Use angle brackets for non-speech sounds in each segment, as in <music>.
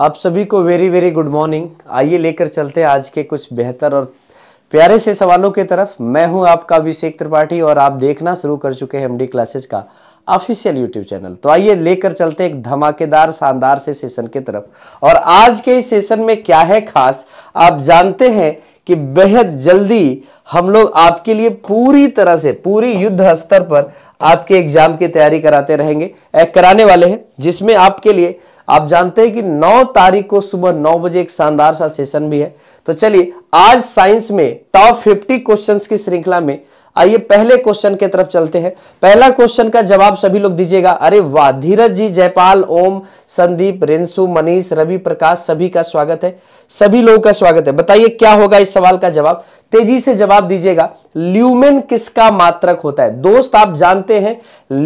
आप सभी को वेरी वेरी गुड मॉर्निंग आइए लेकर चलते हैं आज के कुछ बेहतर और प्यारे से सवालों की तरफ मैं हूं आपका अभिषेक त्रिपाठी और आप देखना शुरू कर चुके हैं एमडी क्लासेस का ऑफिशियल यूट्यूब चैनल तो आइए लेकर चलते हैं एक धमाकेदार शानदार से सेशन की तरफ और आज के इस सेशन में क्या है खास आप जानते हैं कि बेहद जल्दी हम लोग आपके लिए पूरी तरह से पूरी युद्ध स्तर पर आपके एग्जाम की तैयारी कराते रहेंगे कराने वाले हैं जिसमें आपके लिए आप जानते हैं कि 9 तारीख को सुबह 9 बजे एक शानदार सा सेशन भी है तो चलिए आज साइंस में टॉप 50 क्वेश्चंस की श्रृंखला में आइए पहले क्वेश्चन के तरफ चलते हैं पहला क्वेश्चन का जवाब सभी लोग दीजिएगा अरे वाह धीरज जी जयपाल ओम संदीप रिंसु मनीष रवि प्रकाश सभी का स्वागत है सभी लोगों का स्वागत है बताइए क्या होगा इस सवाल का जवाब तेजी से जवाब दीजिएगा ल्यूमेन किसका मात्रक होता है दोस्त आप जानते हैं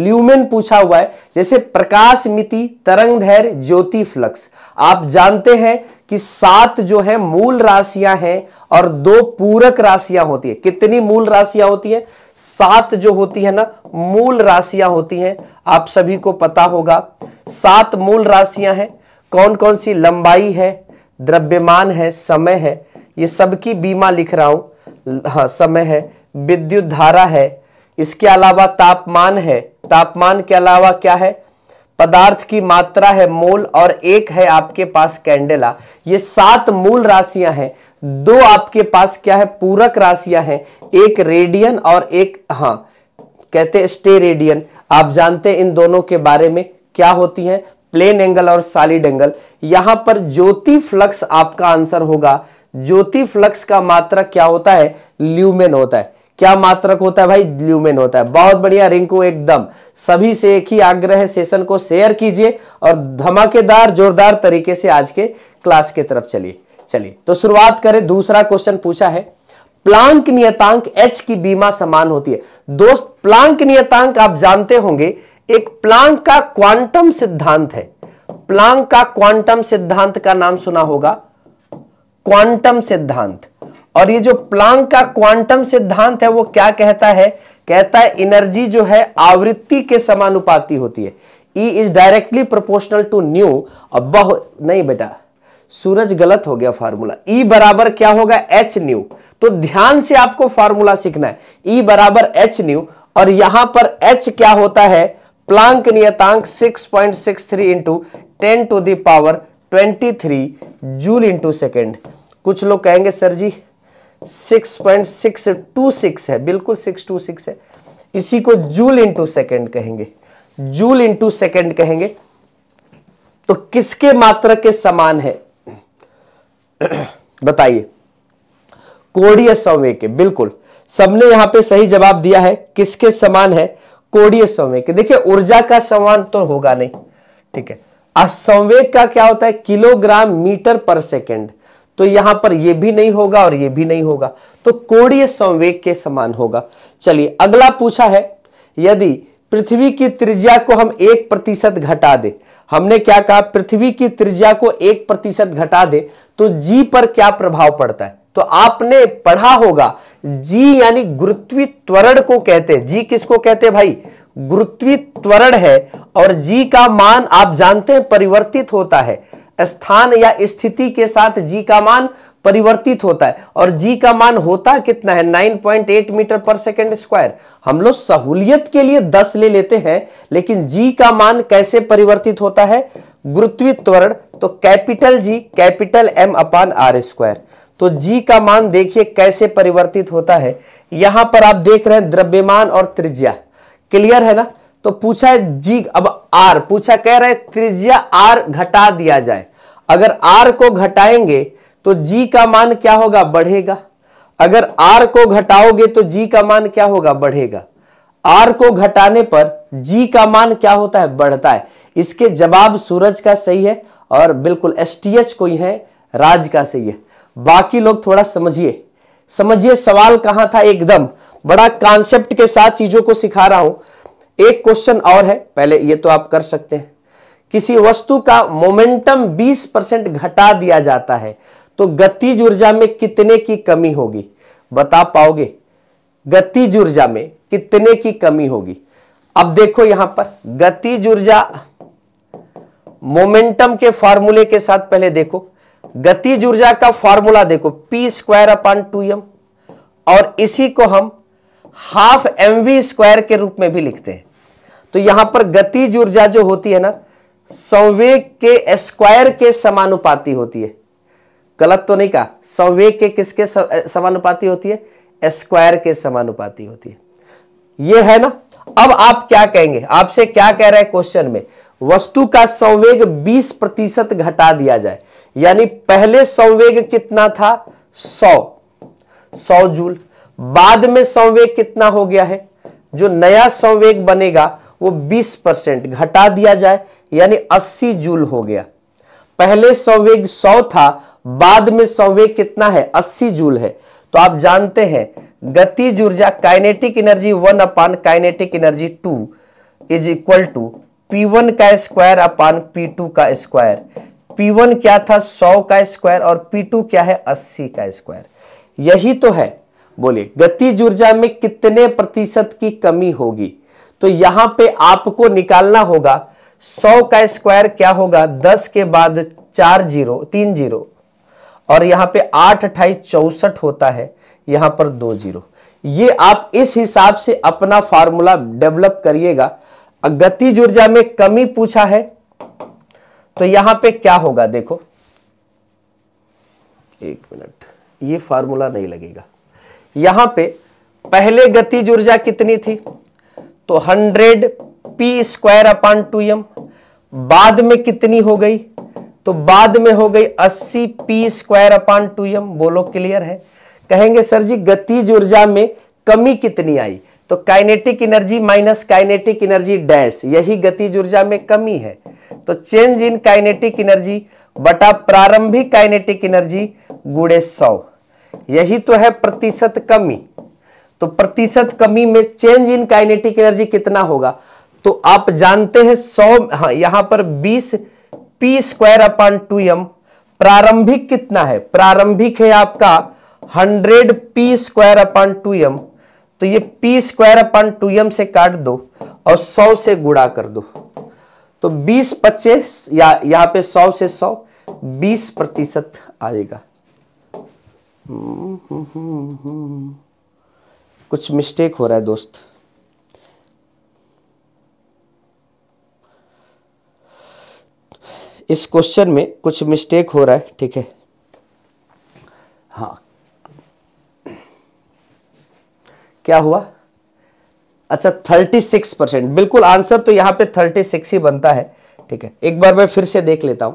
ल्यूमेन पूछा हुआ है जैसे प्रकाश मिति तरंग धैर्य ज्योति फ्लक्स आप जानते हैं कि सात जो है मूल राशियां हैं और दो पूरक राशियां होती है कितनी मूल राशियां होती है सात जो होती है ना मूल राशियां होती हैं आप सभी को पता होगा सात मूल राशियां हैं कौन कौन सी लंबाई है द्रव्यमान है समय है ये सबकी बीमा लिख रहा हूं हाँ समय है विद्युत धारा है इसके अलावा तापमान है तापमान के अलावा क्या है पदार्थ की मात्रा है मोल और एक है आपके पास कैंडेला ये सात मूल राशियां हैं दो आपके पास क्या है पूरक राशियां हैं एक रेडियन और एक हाँ कहते हैं स्टे रेडियन आप जानते हैं इन दोनों के बारे में क्या होती हैं प्लेन एंगल और सालिड एंगल यहां पर ज्योति फ्लक्स आपका आंसर होगा ज्योति फ्लक्स का मात्रा क्या होता है ल्यूमेन होता है क्या मात्रक होता है भाई ल्यूमेन होता है बहुत बढ़िया रिंकू एकदम सभी से एक ही आग्रह सेशन को शेयर कीजिए और धमाकेदार जोरदार तरीके से आज के क्लास के तरफ चलिए चलिए तो शुरुआत करें दूसरा क्वेश्चन पूछा है प्लांक नियतांक एच की बीमा समान होती है दोस्त प्लांक नियतांक आप जानते होंगे एक प्लांक का क्वांटम सिद्धांत है प्लांक का क्वांटम सिद्धांत का नाम सुना होगा क्वांटम सिद्धांत और ये जो प्लांक का क्वांटम सिद्धांत है वो क्या कहता है कहता है एनर्जी जो है आवृत्ति के समानुपाती होती है E is directly proportional to nu अब बहुत नहीं बेटा सूरज गलत हो गया फार्मूला ई e बराबर क्या होगा एच न्यू तो ध्यान से आपको फार्मूला सीखना है ई e बराबर एच न्यू और यहां पर एच क्या होता है प्लांक नियतांक 6.63 point six three into ten to the power twenty three joule into second कुछ लोग कहेंगे सर जी 6.626 है बिल्कुल 626 है इसी को जूल इंटू सेकेंड कहेंगे जूल इंटू सेकेंड कहेंगे तो किसके मात्रक के समान है <clears throat> बताइए कोडीय सौवे के बिल्कुल सबने यहां पे सही जवाब दिया है किसके समान है कोडीय संवेग देखिए ऊर्जा का समान तो होगा नहीं ठीक है असंवेग का क्या होता है किलोग्राम मीटर पर सेकेंड तो यहां पर यह भी नहीं होगा और यह भी नहीं होगा तो कोड़ीय संवेग के समान होगा चलिए अगला पूछा है यदि पृथ्वी की त्रिज्या को हम एक प्रतिशत घटा दे हमने क्या कहा पृथ्वी की त्रिज्या को एक प्रतिशत घटा दे तो जी पर क्या प्रभाव पड़ता है तो आपने पढ़ा होगा जी यानी गुरुत्वी त्वरण को कहते हैं जी किसको कहते हैं भाई गुरुत्वी त्वरण है और जी का मान आप जानते हैं परिवर्तित होता है स्थान या स्थिति के साथ जी का मान परिवर्तित होता है और जी का मान होता कितना है 9.8 मीटर पर सेकेंड स्क्वायर हम लोग सहूलियत के लिए 10 ले लेते हैं लेकिन जी का मान कैसे परिवर्तित होता है गुरुत्वीय त्वरण तो capital G capital M upon R square तो जी का मान देखिए कैसे परिवर्तित होता है यहां पर आप देख रहे हैं द्रव्यमान और त्रिज्या क्लियर है ना तो पूछा जी अब आर पूछा कह रहे त्रिज्या आर घटा दिया जाए अगर आर को घटाएंगे तो जी का मान क्या होगा बढ़ेगा अगर आर को घटाओगे तो जी का मान क्या होगा बढ़ेगा आर को घटाने पर जी का मान क्या होता है बढ़ता है इसके जवाब सूरज का सही है और बिल्कुल एस टी एच को है राज का सही है बाकी लोग थोड़ा समझिए समझिए सवाल कहां था एकदम बड़ा कॉन्सेप्ट के साथ चीजों को सिखा रहा हूं एक क्वेश्चन और है पहले ये तो आप कर सकते हैं किसी वस्तु का मोमेंटम 20 परसेंट घटा दिया जाता है तो गतिज ऊर्जा में कितने की कमी होगी बता पाओगे गतिज ऊर्जा में कितने की कमी होगी अब देखो यहां पर गतिज ऊर्जा मोमेंटम के फॉर्मूले के साथ पहले देखो गतिज ऊर्जा का फॉर्मूला देखो P square upon two M और इसी को हम हाफ एम वी स्क्वायर के रूप में भी लिखते हैं तो यहां पर गतिज ऊर्जा जो होती है ना संवेग के स्क्वायर के समानुपाती होती है गलत तो नहीं कहा संवेग के किसके समानुपाती होती है स्क्वायर के समानुपाती होती है यह है ना अब आप क्या कहेंगे आपसे क्या कह रहा है क्वेश्चन में वस्तु का संवेग 20 प्रतिशत घटा दिया जाए यानी पहले संवेग कितना था 100 100 जूल बाद में संवेग कितना हो गया है जो नया संवेग बनेगा वो 20 परसेंट घटा दिया जाए यानी 80 जूल हो गया पहले संवेग 100 था बाद में संवेग कितना है 80 जूल है तो आप जानते हैं गति ऊर्जा kinetic energy one upon kinetic energy two is equal to P one का स्क्वायर अपान पी टू का स्क्वायर पी वन क्या था सौ का स्क्वायर और पी टू क्या है अस्सी का स्क्वायर यही तो है बोलिए गतिज ऊर्जा में कितने प्रतिशत की कमी होगी तो यहां पे आपको निकालना होगा 100 का स्क्वायर क्या होगा 10 के बाद चार जीरो तीन जीरो और यहां पे आठ अठाई चौसठ होता है यहां पर दो जीरो ये आप इस हिसाब से अपना फार्मूला डेवलप करिएगा गतिज ऊर्जा में कमी पूछा है तो यहां पे क्या होगा देखो एक मिनट ये फार्मूला नहीं लगेगा यहां पे पहले गतिज ऊर्जा कितनी थी तो 100 P square upon two M बाद में कितनी हो गई तो बाद में हो गई 80 P square upon two M बोलो क्लियर है कहेंगे सर जी गतिज ऊर्जा में कमी कितनी आई तो kinetic energy minus kinetic energy dash यही गतिज ऊर्जा में कमी है तो चेंज इन काइनेटिक एनर्जी बटा प्रारंभिक काइनेटिक एनर्जी गुड़े सौ यही तो है प्रतिशत कमी तो प्रतिशत कमी में चेंज इन काइनेटिक एनर्जी कितना होगा तो आप जानते हैं सौ हाँ यहां पर बीस P square upon two M प्रारंभिक कितना है प्रारंभिक है आपका hundred P square upon two M तो ये P square upon two M से काट दो और सौ से गुणा कर दो तो बीस पच्चीस या यहां पे सौ से सौ बीस प्रतिशत आएगा कुछ मिस्टेक हो रहा है दोस्त इस क्वेश्चन में कुछ मिस्टेक हो रहा है ठीक है हाँ क्या हुआ अच्छा थर्टी सिक्स परसेंट बिल्कुल आंसर तो यहां पे थर्टी सिक्स ही बनता है ठीक है एक बार मैं फिर से देख लेता हूं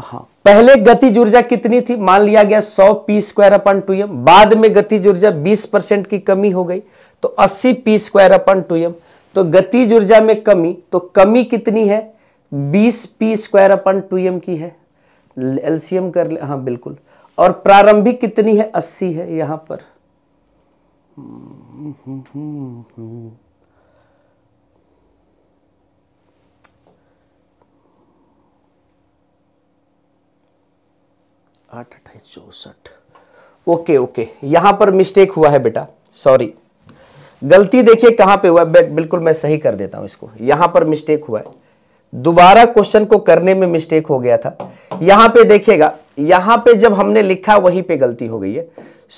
हाँ पहले गति ऊर्जा कितनी थी मान लिया गया 100 P square upon two M बाद में गति ऊर्जा 20 परसेंट की कमी हो गई तो 80 P square upon two M तो गति ऊर्जा में कमी तो कमी कितनी है 20 P square upon two M की है एलसीएम कर ले हाँ बिल्कुल और प्रारंभिक कितनी है 80 है यहां पर हम्म, हम्म, हम्म, आठ अट्ठाईस चौसठ ओके ओके यहां पर मिस्टेक हुआ है बेटा सॉरी गलती देखिए कहां पे हुआ है बिल्कुल मैं सही कर देता हूं इसको यहां पर मिस्टेक हुआ है दोबारा क्वेश्चन को करने में मिस्टेक हो गया था यहां पे देखिएगा यहां पे जब हमने लिखा वहीं पे गलती हो गई है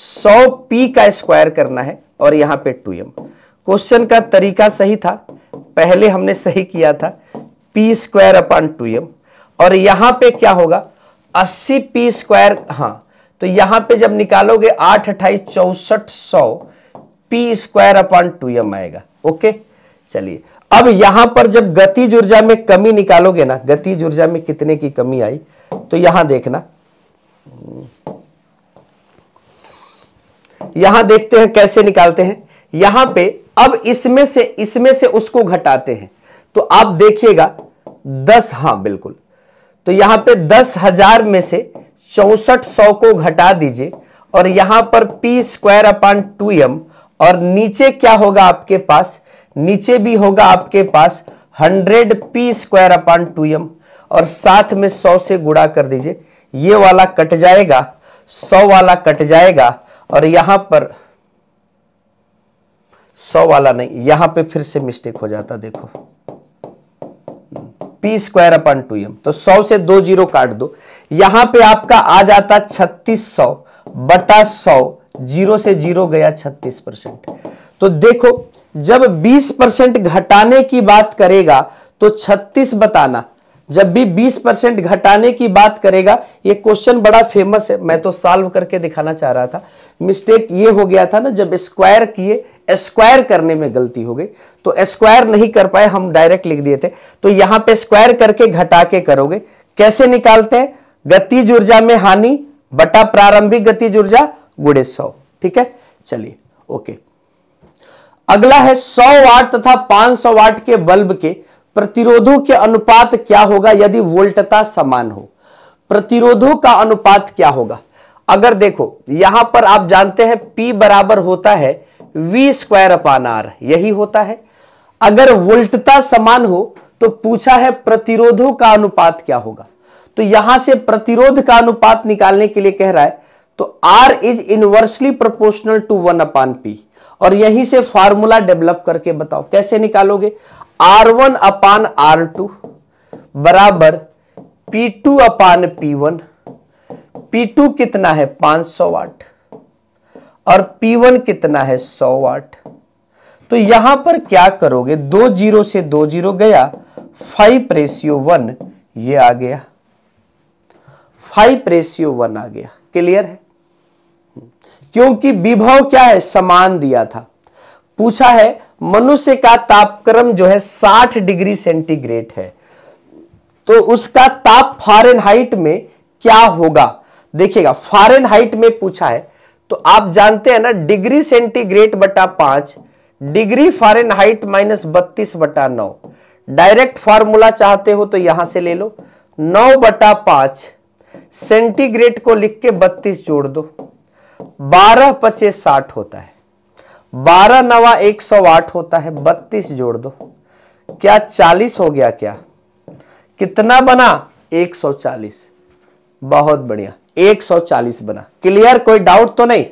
सौ पी का स्क्वायर करना है और यहां पे टू एम क्वेश्चन का तरीका सही था पहले हमने सही किया था P square upon two M और यहां पे क्या होगा अस्सी पी स्क्वायर हाँ तो यहां पे जब निकालोगे आठ अट्ठाईस चौसठ सौ P square upon two M आएगा ओके चलिए अब यहां पर जब गति ऊर्जा में कमी निकालोगे ना गति ऊर्जा में कितने की कमी आई तो यहां देखना यहां देखते हैं कैसे निकालते हैं यहां पे अब इसमें से इसमें से उसको घटाते हैं तो आप देखिएगा दस हां बिल्कुल तो यहां पे दस हजार में से चौसठ सौ को घटा दीजिए और यहां पर P square upon two M और नीचे क्या होगा आपके पास नीचे भी होगा आपके पास hundred P square upon two M और साथ में सौ से गुड़ा कर दीजिए ये वाला कट जाएगा सौ वाला कट जाएगा और यहां पर सौ वाला नहीं यहां पे फिर से मिस्टेक हो जाता देखो P square upon two M तो सौ से दो जीरो काट दो यहां पे आपका आ जाता छत्तीस सौ बटा सौ जीरो से जीरो गया छत्तीस परसेंट तो देखो जब बीस परसेंट घटाने की बात करेगा तो छत्तीस बताना जब भी 20 परसेंट घटाने की बात करेगा ये क्वेश्चन बड़ा फेमस है मैं तो सॉल्व करके दिखाना चाह रहा था मिस्टेक ये हो गया था ना जब स्क्वायर किए स्क्वायर करने में गलती हो गई तो स्क्वायर नहीं कर पाए हम डायरेक्ट लिख दिए थे तो यहां पे स्क्वायर करके घटा के करोगे कैसे निकालते हैं गति ऊर्जा में हानि बटा प्रारंभिक गति ऊर्जा गुड़े सौ ठीक है चलिए ओके अगला है सौ वाट तथा सौ वाट के बल्ब के प्रतिरोधों के अनुपात क्या होगा यदि वोल्टता समान हो प्रतिरोधों का अनुपात क्या होगा अगर देखो यहां पर आप जानते हैं P बराबर होता है V स्क्वायर अपान आर यही होता है अगर वोल्टता समान हो तो पूछा है प्रतिरोधों का अनुपात क्या होगा तो यहां से प्रतिरोध का अनुपात निकालने के लिए कह रहा है तो R is inversely proportional to one upon P और यहीं से फार्मूला डेवलप करके बताओ कैसे निकालोगे R one upon R two बराबर P two upon P one P two कितना है 500 वाट और पी वन कितना है 100 वाट तो यहां पर क्या करोगे दो जीरो से दो जीरो गया फाइव रेशियो वन ये आ गया फाइव रेशियो वन आ गया क्लियर है क्योंकि विभव क्या है समान दिया था पूछा है मनुष्य का तापक्रम जो है 60 डिग्री सेंटीग्रेड है तो उसका ताप फारेनहाइट में क्या होगा देखिएगा फारेनहाइट में पूछा है तो आप जानते हैं ना डिग्री सेंटीग्रेड बटा पांच डिग्री फारेनहाइट माइनस बत्तीस बटा नौ डायरेक्ट फॉर्मूला चाहते हो तो यहां से ले लो नौ बटा पांच सेंटीग्रेड को लिख के बत्तीस जोड़ दो बारह पचे साठ होता है बारह नवा एक सौ आठ होता है बत्तीस जोड़ दो क्या चालीस हो गया क्या कितना बना एक सौ चालीस बहुत बढ़िया एक सौ चालीस बना क्लियर कोई डाउट तो नहीं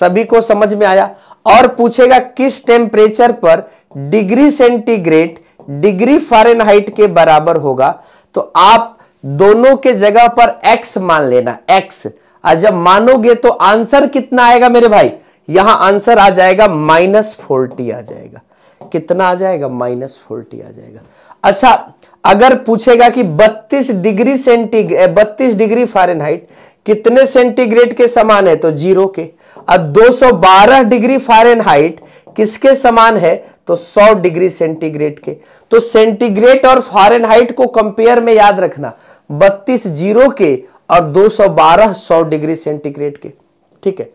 सभी को समझ में आया और पूछेगा किस टेम्परेचर पर डिग्री सेंटीग्रेड डिग्री फारेनहाइट के बराबर होगा तो आप दोनों के जगह पर एक्स मान लेना एक्स और जब मानोगे तो आंसर कितना आएगा मेरे भाई यहां आंसर आ जाएगा माइनस फोर्टी आ जाएगा कितना आ जाएगा माइनस फोर्टी आ जाएगा अच्छा अगर पूछेगा कि 32 डिग्री सेंटीग्रेड बत्तीस डिग्री फारेनहाइट कितने सेंटीग्रेड के समान है तो जीरो के और 212 डिग्री फारेनहाइट किसके समान है तो 100 डिग्री सेंटीग्रेड के तो सेंटीग्रेड और फारेनहाइट को कंपेयर में याद रखना 32 जीरो के और 212 100 डिग्री सेंटीग्रेड के ठीक है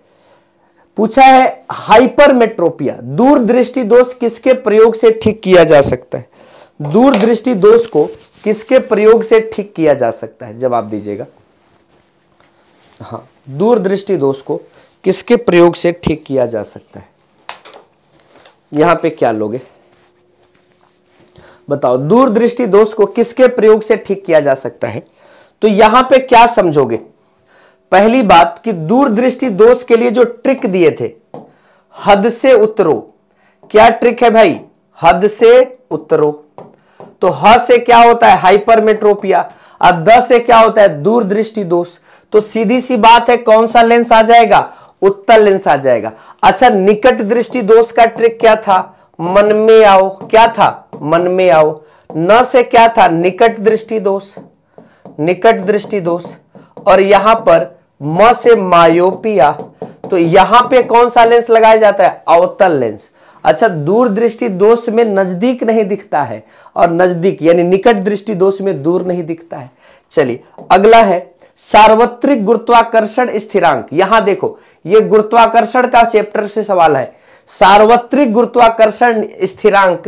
पूछा है हाइपरमेट्रोपिया दूरदृष्टि दोष किसके प्रयोग से ठीक किया जा सकता है दूरदृष्टि दोष को किसके प्रयोग से ठीक किया जा सकता है जवाब दीजिएगा हाँ दूरदृष्टि दोष को किसके प्रयोग से ठीक किया जा सकता है यहां पे क्या लोगे बताओ दूरदृष्टि दोष को किसके प्रयोग से ठीक किया जा सकता है तो यहां पे क्या समझोगे पहली बात कि दूरदृष्टि दोष के लिए जो ट्रिक दिए थे हद से उतरो क्या ट्रिक है भाई हद से उतरो तो ह से क्या होता है हाइपरमेट्रोपिया और द से क्या होता है दूरदृष्टि दोष तो सीधी सी बात है कौन सा लेंस आ जाएगा उत्तर लेंस आ जाएगा अच्छा निकट दृष्टि दोष का ट्रिक क्या था मन में आओ क्या था मन में आओ न से क्या था निकट दृष्टि दोष निकट दृष्टि दोष और यहां पर म से मायोपिया तो यहां पे कौन सा लेंस लगाया जाता है अवतल लेंस अच्छा दूर दृष्टि दोष में नजदीक नहीं दिखता है और नजदीक यानी निकट दृष्टि दोष में दूर नहीं दिखता है चलिए अगला है सार्वत्रिक गुरुत्वाकर्षण स्थिरांक यहां देखो ये गुरुत्वाकर्षण का चैप्टर से सवाल है सार्वत्रिक गुरुत्वाकर्षण स्थिरांक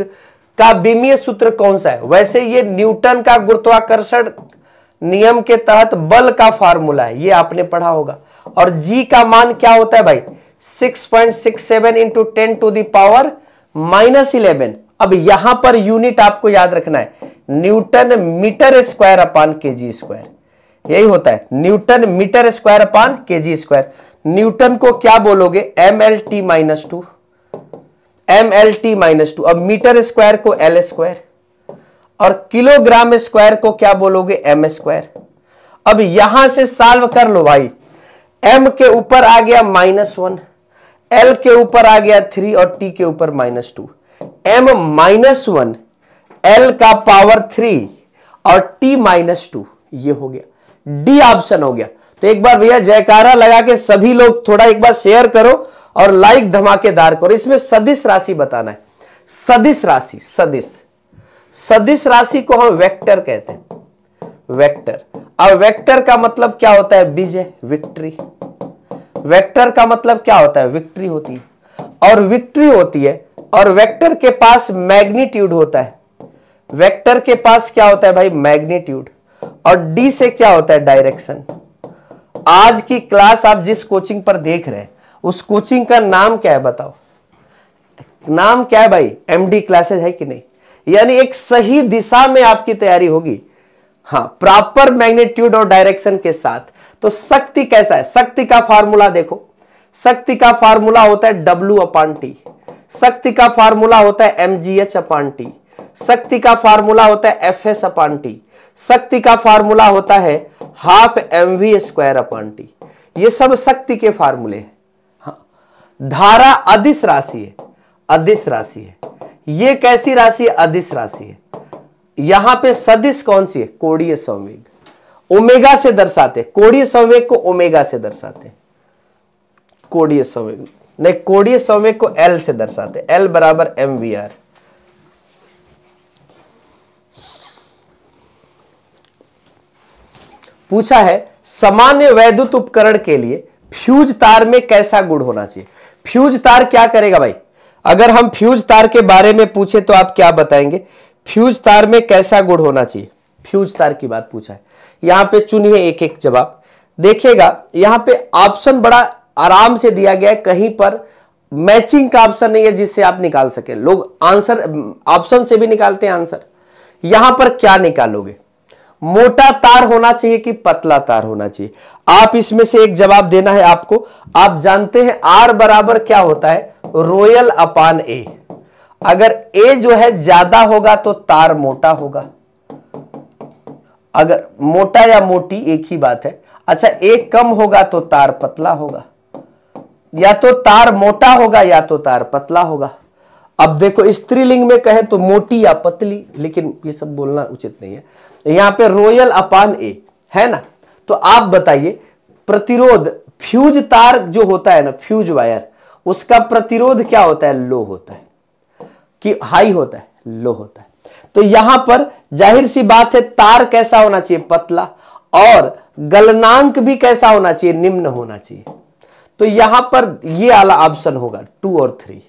का बीमीय सूत्र कौन सा है वैसे ये न्यूटन का गुरुत्वाकर्षण नियम के तहत बल का फार्मूला है ये आपने पढ़ा होगा और जी का मान क्या होता है भाई 6.67 point six seven into ten to the power minus eleven अब यहां पर यूनिट आपको याद रखना है न्यूटन मीटर स्क्वायर अपान के जी स्क्वायर यही होता है न्यूटन मीटर स्क्वायर अपान के जी स्क्वायर न्यूटन को क्या बोलोगे M L T minus two M L T minus two अब मीटर स्क्वायर को एल स्क्वायर और किलोग्राम स्क्वायर को क्या बोलोगे एम स्क्वायर अब यहां से साल्व कर लो भाई एम के ऊपर आ गया माइनस वन एल के ऊपर आ गया थ्री और टी के ऊपर minus two M minus one L का पावर थ्री और टी माइनस टू ये हो गया डी ऑप्शन हो गया तो एक बार भैया जयकारा लगा के सभी लोग थोड़ा एक बार शेयर करो और लाइक धमाकेदार करो इसमें सदिश राशि बताना है सदिश राशि सदिश सदिश राशि को हम वेक्टर कहते हैं वेक्टर अब वेक्टर का मतलब क्या होता है विजय विक्ट्री वेक्टर का मतलब क्या होता है विक्ट्री होती है और विक्ट्री होती है और वेक्टर के पास मैग्नीट्यूड होता है वेक्टर के पास क्या होता है भाई मैग्नीट्यूड और डी से क्या होता है डायरेक्शन आज की क्लास आप जिस कोचिंग पर देख रहे हैं उस कोचिंग का नाम क्या है बताओ नाम क्या है भाई एमडी क्लासेस है कि नहीं यानी एक सही दिशा में आपकी तैयारी होगी हाँ प्रॉपर मैग्नेट्यूड और डायरेक्शन के साथ तो शक्ति कैसा है शक्ति का फार्मूला देखो शक्ति का फार्मूला होता है डब्ल्यू अपान टी शक्ति का फार्मूला होता है M G H upon T शक्ति का फार्मूला होता है एफ एस अपान टी शक्ति का फार्मूला होता है half M V square upon T ये सब शक्ति के फार्मूले हैं हाँ धारा अधिस राशि है अधिस राशि है ये कैसी राशि है अधिस राशि है यहां पे सदिश कौन सी है कोड़ीय संवेग ओमेगा से दर्शाते कोड़ीय संवेग को ओमेगा से दर्शाते कोड़ीय संवेग नहीं कोड़ीय संवेग को एल से दर्शाते एल बराबर एम वी आर पूछा है सामान्य वैद्युत उपकरण के लिए फ्यूज तार में कैसा गुण होना चाहिए फ्यूज तार क्या करेगा भाई अगर हम फ्यूज तार के बारे में पूछे तो आप क्या बताएंगे फ्यूज तार में कैसा गुड़ होना चाहिए फ्यूज तार की बात पूछा है यहां पे चुनिए एक एक जवाब देखिएगा यहां पे ऑप्शन बड़ा आराम से दिया गया है कहीं पर मैचिंग का ऑप्शन नहीं है जिससे आप निकाल सके लोग आंसर ऑप्शन से भी निकालते हैं आंसर यहां पर क्या निकालोगे मोटा तार होना चाहिए कि पतला तार होना चाहिए आप इसमें से एक जवाब देना है आपको आप जानते हैं आर बराबर क्या होता है रोयल अपान ए अगर ए जो है ज्यादा होगा तो तार मोटा होगा अगर मोटा या मोटी एक ही बात है अच्छा ए कम होगा तो तार पतला होगा या तो तार मोटा होगा या तो तार पतला होगा अब देखो स्त्रीलिंग में कहे तो मोटी या पतली लेकिन ये सब बोलना उचित नहीं है यहां पे रोयल अपान ए है ना तो आप बताइए प्रतिरोध फ्यूज तार जो होता है ना फ्यूज वायर उसका प्रतिरोध क्या होता है लो होता है कि हाई होता है लो होता है तो यहां पर जाहिर सी बात है तार कैसा होना चाहिए पतला और गलनांक भी कैसा होना चाहिए निम्न होना चाहिए तो यहां पर ये आला ऑप्शन होगा टू और थ्री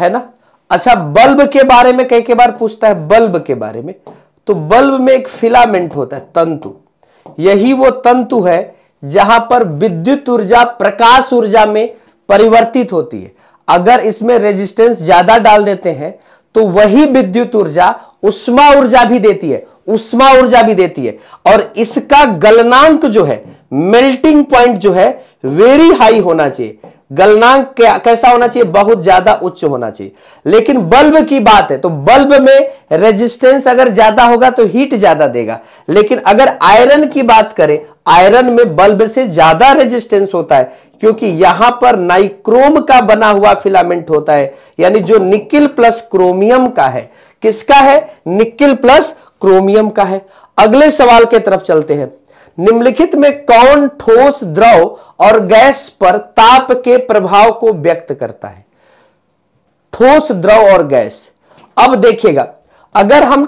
है ना अच्छा बल्ब के बारे में कई के बार पूछता है बल्ब के बारे में तो बल्ब में एक फिलामेंट होता है तंतु यही वो तंतु है जहां पर विद्युत ऊर्जा प्रकाश ऊर्जा में परिवर्तित होती है अगर इसमें रेजिस्टेंस ज्यादा डाल देते हैं तो वही विद्युत ऊर्जा उष्मा ऊर्जा भी देती है उष्मा ऊर्जा भी देती है और इसका गलनांक जो है मेल्टिंग पॉइंट जो है वेरी हाई होना चाहिए गलनांक कैसा होना चाहिए बहुत ज्यादा उच्च होना चाहिए लेकिन बल्ब की बात है तो बल्ब में रेजिस्टेंस अगर ज्यादा होगा तो हीट ज्यादा देगा लेकिन अगर आयरन की बात करें आयरन में बल्ब से ज्यादा रेजिस्टेंस होता है क्योंकि यहां पर नाइक्रोम का बना हुआ फिलामेंट होता है यानी जो निकिल प्लस क्रोमियम का है किसका है निकिल प्लस क्रोमियम का है अगले सवाल के तरफ चलते हैं निम्नलिखित में कौन ठोस द्रव और गैस पर ताप के प्रभाव को व्यक्त करता है ठोस द्रव और गैस अब देखिएगा अगर हम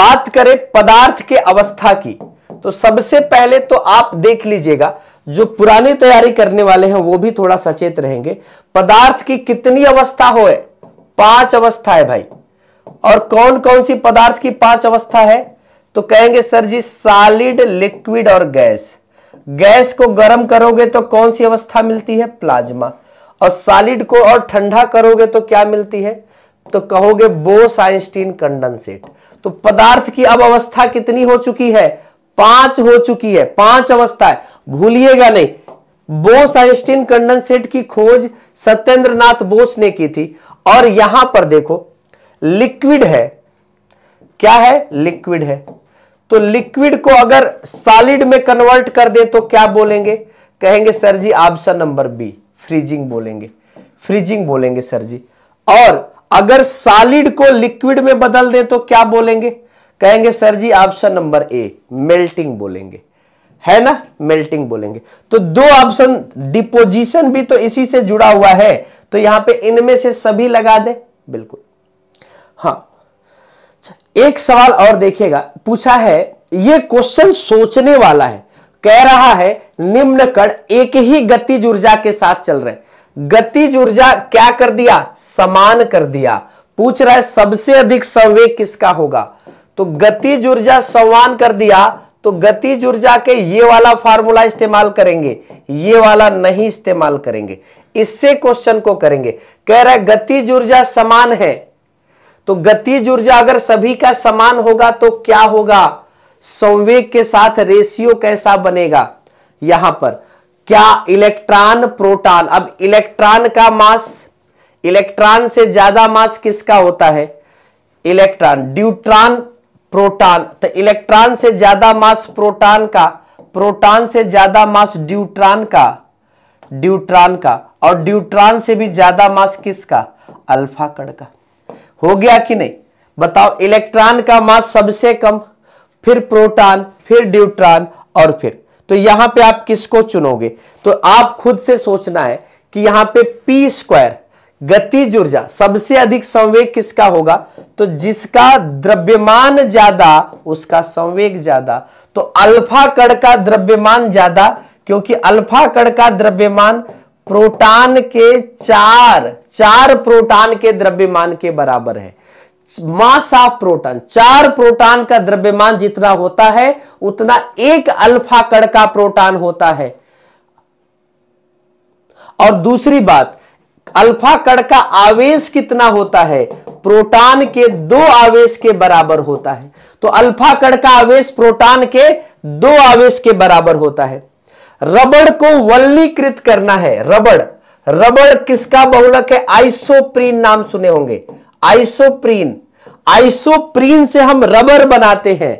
बात करें पदार्थ के अवस्था की तो सबसे पहले तो आप देख लीजिएगा जो पुरानी तैयारी करने वाले हैं वो भी थोड़ा सचेत रहेंगे पदार्थ की कितनी अवस्था हो है? पांच अवस्था है भाई और कौन कौन सी पदार्थ की पांच अवस्था है तो कहेंगे सर जी सॉलिड लिक्विड और गैस गैस को गर्म करोगे तो कौन सी अवस्था मिलती है प्लाज्मा और सॉलिड को और ठंडा करोगे तो क्या मिलती है तो कहोगे बोस आइंस्टीन कंडेंसेट तो पदार्थ की अब अवस्था कितनी हो चुकी है पांच हो चुकी है पांच अवस्था है भूलिएगा नहीं बोस आइंस्टीन कंडेंसेट की खोज सत्येंद्रनाथ बोस ने की थी और यहां पर देखो लिक्विड है क्या है लिक्विड है तो लिक्विड को अगर सॉलिड में कन्वर्ट कर दे तो क्या बोलेंगे कहेंगे sir ji option number B freezing बोलेंगे फ्रीजिंग बोलेंगे सर जी और अगर सॉलिड को लिक्विड में बदल दे तो क्या बोलेंगे कहेंगे sir ji option number A melting बोलेंगे है ना मेल्टिंग बोलेंगे तो दो ऑप्शन डिपोजिशन भी तो इसी से जुड़ा हुआ है तो यहां पे इनमें से सभी लगा दे बिल्कुल हाँ अच्छा, एक सवाल और देखिएगा पूछा है ये क्वेश्चन सोचने वाला है कह रहा है निम्न कण एक ही गतिज ऊर्जा के साथ चल रहे गतिज ऊर्जा क्या कर दिया समान कर दिया पूछ रहा है सबसे अधिक संवेग किसका होगा तो गति ऊर्जा समान कर दिया तो गति ऊर्जा के ये वाला फार्मूला इस्तेमाल करेंगे ये वाला नहीं इस्तेमाल करेंगे इससे क्वेश्चन को करेंगे कह रहा है गति ऊर्जा समान है तो गति ऊर्जा अगर सभी का समान होगा तो क्या होगा संवेग के साथ रेशियो कैसा बनेगा यहां पर क्या इलेक्ट्रॉन प्रोटॉन अब इलेक्ट्रॉन का मास इलेक्ट्रॉन से ज्यादा मास किसका होता है इलेक्ट्रॉन ड्यूट्रॉन प्रोटॉन तो इलेक्ट्रॉन से ज्यादा मास प्रोटॉन का प्रोटॉन से ज्यादा मास ड्यूट्रॉन का ड्यूट्रॉन का और ड्यूट्रॉन से भी ज्यादा मास किसका अल्फा कण का हो गया कि नहीं बताओ इलेक्ट्रॉन का मास सबसे कम फिर प्रोटॉन फिर ड्यूट्रॉन और फिर तो यहां पे आप किसको चुनोगे तो आप खुद से सोचना है कि यहां पे पी स्क्वायर गतिज ऊर्जा सबसे अधिक संवेग किसका होगा तो जिसका द्रव्यमान ज्यादा उसका संवेग ज्यादा तो अल्फा कण का द्रव्यमान ज्यादा क्योंकि अल्फा कण का द्रव्यमान प्रोटान के चार चार प्रोटान के द्रव्यमान के बराबर है मास ऑफ प्रोटॉन चार प्रोटॉन का द्रव्यमान जितना होता है उतना एक अल्फा कण का प्रोटॉन होता है और दूसरी बात अल्फा कण का आवेश कितना होता है प्रोटॉन के दो आवेश के बराबर होता है तो अल्फा कण का आवेश प्रोटॉन के दो आवेश के बराबर होता है रबड़ को वल्लीकृत करना है रबड़ रबड़ किसका बहुलक है आइसोप्रीन नाम सुने होंगे आइसोप्रीन आइसोप्रीन से हम रबर बनाते हैं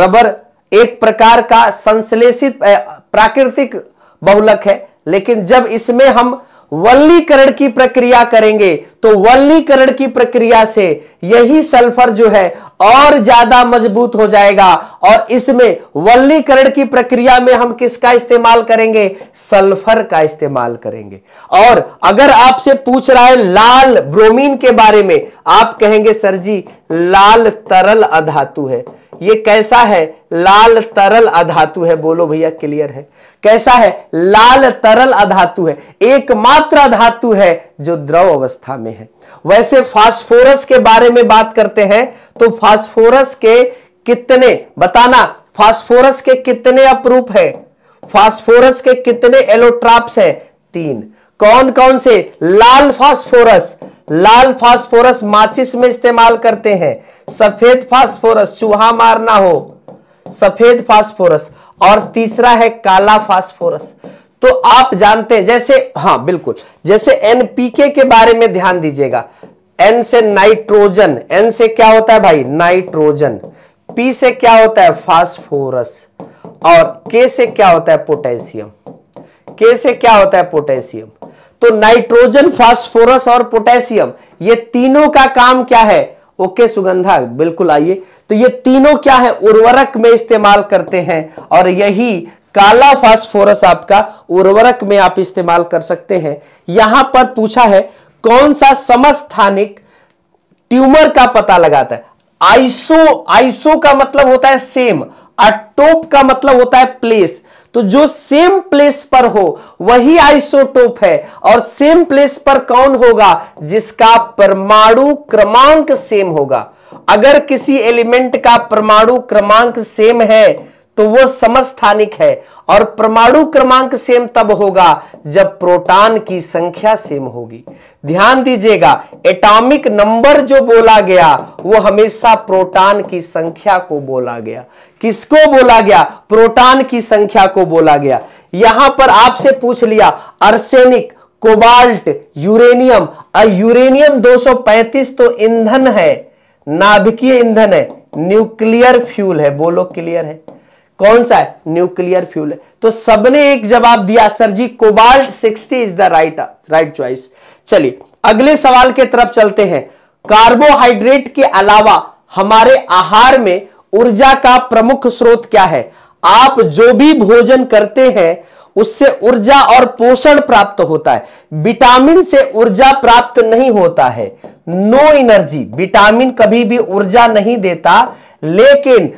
रबर एक प्रकार का संश्लेषित प्राकृतिक बहुलक है लेकिन जब इसमें हम वल्लीकरण की प्रक्रिया करेंगे तो वल्लीकरण की प्रक्रिया से यही सल्फर जो है और ज्यादा मजबूत हो जाएगा और इसमें वल्लीकरण की प्रक्रिया में हम किसका इस्तेमाल करेंगे सल्फर का इस्तेमाल करेंगे और अगर आपसे पूछ रहा है लाल ब्रोमीन के बारे में आप कहेंगे सर जी लाल तरल अधातु है ये कैसा है लाल तरल अधातु है बोलो भैया क्लियर है कैसा है लाल तरल अधातु है एकमात्र अधातु है जो द्रव अवस्था में है वैसे फास्फोरस के बारे में बात करते हैं तो फास्फोरस के कितने बताना फास्फोरस के कितने अपरूप है फास्फोरस के कितने एलोट्राप्स है तीन कौन कौन से लाल फास्फोरस लाल फास्फोरस माचिस में इस्तेमाल करते हैं सफेद फास्फोरस चूहा मारना हो सफेद फास्फोरस और तीसरा है काला फास्फोरस तो आप जानते हैं जैसे हाँ बिल्कुल जैसे एनपीके के बारे में ध्यान दीजिएगा एन से नाइट्रोजन एन से क्या होता है भाई नाइट्रोजन पी से क्या होता है फास्फोरस और के से क्या होता है पोटेशियम के से क्या होता है पोटेशियम तो नाइट्रोजन फास्फोरस और पोटेशियम ये तीनों का काम क्या है ओके सुगंधा बिल्कुल आइए तो ये तीनों क्या है उर्वरक में इस्तेमाल करते हैं और यही काला फास्फोरस आपका उर्वरक में आप इस्तेमाल कर सकते हैं यहां पर पूछा है कौन सा समस्थानिक ट्यूमर का पता लगाता है आइसो आइसो का मतलब होता है सेम अटोप का मतलब होता है प्लेस तो जो सेम प्लेस पर हो वही आइसोटोप है और सेम प्लेस पर कौन होगा जिसका परमाणु क्रमांक सेम होगा अगर किसी एलिमेंट का परमाणु क्रमांक सेम है तो वो समस्थानिक है और परमाणु क्रमांक सेम तब होगा जब प्रोटॉन की संख्या सेम होगी ध्यान दीजिएगा एटॉमिक नंबर जो बोला गया वो हमेशा प्रोटॉन की संख्या को बोला गया किसको बोला गया प्रोटॉन की संख्या को बोला गया यहां पर आपसे पूछ लिया अर्सेनिक कोबाल्ट यूरेनियम और यूरेनियम 235 तो ईंधन है नाभिकीय ईंधन है न्यूक्लियर फ्यूल है बोलो क्लियर है कौन सा है न्यूक्लियर फ्यूल है तो सबने एक जवाब दिया sir ji cobalt sixty is the right right choice चलिए अगले सवाल के तरफ चलते हैं कार्बोहाइड्रेट के अलावा हमारे आहार में ऊर्जा का प्रमुख स्रोत क्या है आप जो भी भोजन करते हैं उससे ऊर्जा और पोषण प्राप्त होता है विटामिन से ऊर्जा प्राप्त नहीं होता है नो एनर्जी विटामिन कभी भी ऊर्जा नहीं देता लेकिन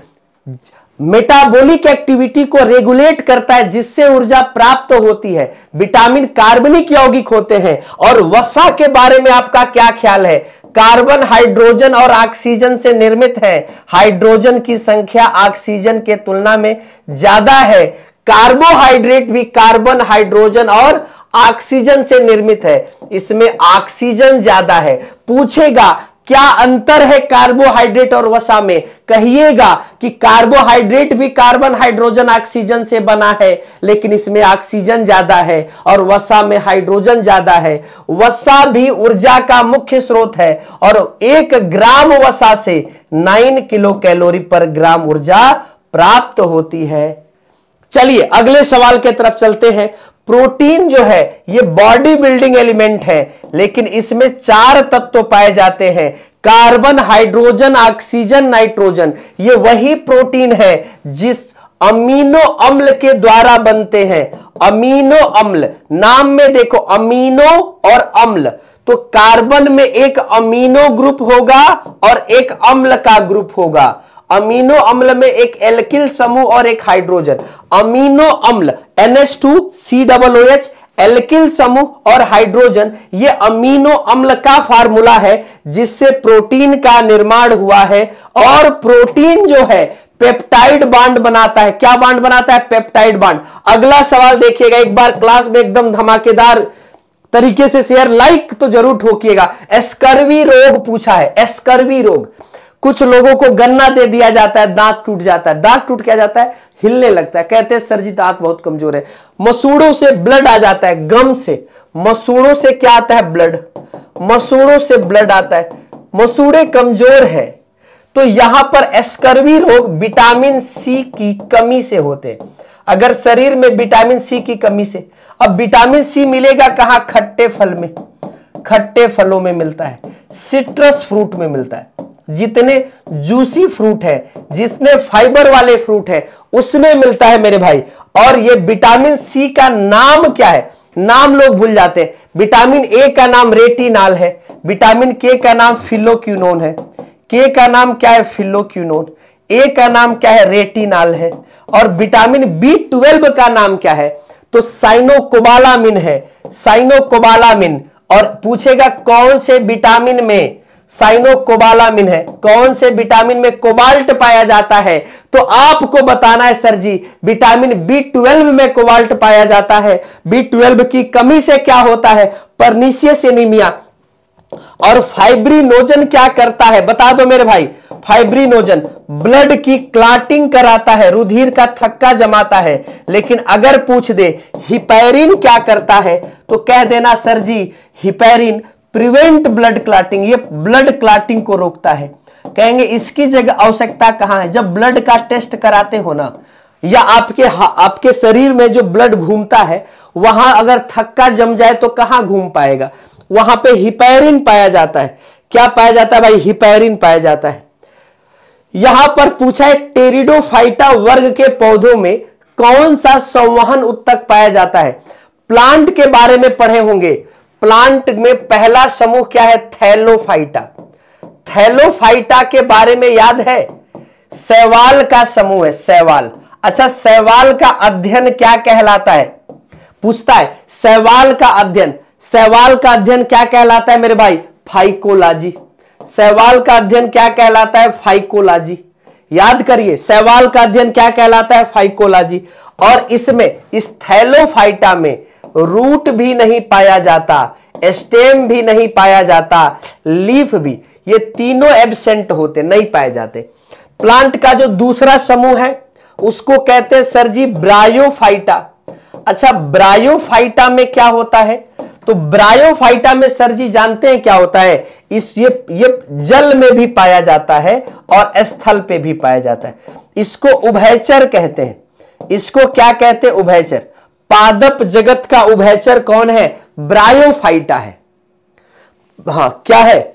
मेटाबॉलिक एक्टिविटी को रेगुलेट करता है जिससे ऊर्जा प्राप्त होती है विटामिन कार्बनिक यौगिक होते हैं और वसा के बारे में आपका क्या ख्याल है कार्बन हाइड्रोजन और ऑक्सीजन से निर्मित है हाइड्रोजन की संख्या ऑक्सीजन के तुलना में ज्यादा है कार्बोहाइड्रेट भी कार्बन हाइड्रोजन और ऑक्सीजन से निर्मित है इसमें ऑक्सीजन ज्यादा है पूछेगा क्या अंतर है कार्बोहाइड्रेट और वसा में कहिएगा कि कार्बोहाइड्रेट भी कार्बन हाइड्रोजन ऑक्सीजन से बना है लेकिन इसमें ऑक्सीजन ज्यादा है और वसा में हाइड्रोजन ज्यादा है वसा भी ऊर्जा का मुख्य स्रोत है और एक ग्राम वसा से नाइन किलो कैलोरी पर ग्राम ऊर्जा प्राप्त होती है चलिए अगले सवाल के तरफ चलते हैं प्रोटीन जो है ये बॉडी बिल्डिंग एलिमेंट है लेकिन इसमें चार तत्व पाए जाते हैं कार्बन हाइड्रोजन ऑक्सीजन नाइट्रोजन ये वही प्रोटीन है जिस अमीनो अम्ल के द्वारा बनते हैं अमीनो अम्ल नाम में देखो अमीनो और अम्ल तो कार्बन में एक अमीनो ग्रुप होगा और एक अम्ल का ग्रुप होगा अमीनो अम्ल में एक एल्किल समूह और एक हाइड्रोजन अमीनो अम्ल NH two C double alkyl समूह और हाइड्रोजन ये अमीनो अम्ल का फार्मूला है जिससे प्रोटीन का निर्माण हुआ है और प्रोटीन जो है पेप्टाइड बांड बनाता है क्या बांड बनाता है पेप्टाइड बांड अगला सवाल देखिएगा एक बार क्लास में एकदम धमाकेदार तरीके से शेयर लाइक तो जरूर ठोकिएगा एस्कर्वी रोग पूछा है एस्कर्वी रोग कुछ लोगों को गन्ना दे दिया जाता है दांत टूट जाता है दांत टूट क्या जाता है हिलने लगता है कहते हैं सर जी दांत बहुत कमजोर है मसूड़ों से ब्लड आ जाता है गम से मसूड़ों से क्या आता है ब्लड मसूड़ों से ब्लड आता है मसूड़े कमजोर है तो यहां पर एस्कर्वी रोग विटामिन सी की कमी से होते हैं अगर शरीर में विटामिन सी की कमी से अब विटामिन सी मिलेगा कहा खट्टे फल में खट्टे फलों में मिलता है सिट्रस फ्रूट में मिलता है जितने जूसी फ्रूट है जितने फाइबर वाले फ्रूट है उसमें मिलता है मेरे भाई और ये विटामिन सी का नाम क्या है नाम लोग भूल जाते हैं विटामिन ए का नाम रेटिनाल है विटामिन के का नाम फिलोक्यूनोन है के का नाम क्या है फिलोक्यूनोन ए का नाम क्या है रेटिनाल है और विटामिन बी ट्वेल्व का नाम क्या है तो साइनोकोबालामिन है साइनोकोबालामिन और पूछेगा कौन से विटामिन में साइनोकोबालामिन है कौन से विटामिन में कोबाल्ट पाया जाता है तो आपको बताना है sir ji vitamin B twelve में कोबाल्ट पाया जाता है बी ट्वेल्व की कमी से क्या होता है परनीसियस एनीमिया और फाइब्रिनोजन क्या करता है बता दो मेरे भाई फाइब्रिनोजन ब्लड की क्लाटिंग कराता है रुधिर का थक्का जमाता है लेकिन अगर पूछ दे हिपेरिन क्या करता है तो कह देना sir ji heparin prevent blood clotting ये ब्लड क्लाटिंग को रोकता है कहेंगे इसकी जगह आवश्यकता कहां है जब ब्लड का टेस्ट कराते हो ना या आपके आपके शरीर में जो ब्लड घूमता है वहां अगर थक्का जम जाए तो कहां घूम पाएगा वहां पे हिपेरिन पाया जाता है क्या पाया जाता है भाई हिपेरिन पाया जाता है यहां पर पूछा है टेरिडोफाइटा वर्ग के पौधों में कौन सा संवहन उत्तक पाया जाता है प्लांट के बारे में पढ़े होंगे प्लांट में पहला समूह क्या है थैलोफाइटा थैलोफाइटा के बारे में याद है सैवाल का समूह है सैवाल अच्छा सैवाल का अध्ययन क्या कहलाता है पूछता है सैवाल का अध्ययन सैवाल का अध्ययन क्या कहलाता है मेरे भाई फाइकोलॉजी सहवाल का अध्ययन क्या कहलाता है फाइकोलॉजी याद करिए सहवाल का अध्ययन क्या कहलाता है फाइकोलॉजी और इसमें थैलोफाइटा में रूट भी नहीं पाया जाता स्टेम भी नहीं पाया जाता लीफ भी ये तीनों एबसेंट होते नहीं पाए जाते प्लांट का जो दूसरा समूह है उसको कहते हैं सर जी ब्रायोफाइटा अच्छा ब्रायोफाइटा में क्या होता है तो ब्रायोफाइटा में सर जी जानते हैं क्या होता है इस ये ये जल में भी पाया जाता है और स्थल पे भी पाया जाता है इसको उभयचर कहते हैं इसको क्या कहते हैं उभयचर पादप जगत का उभयचर कौन है ब्रायोफाइटा है हां क्या है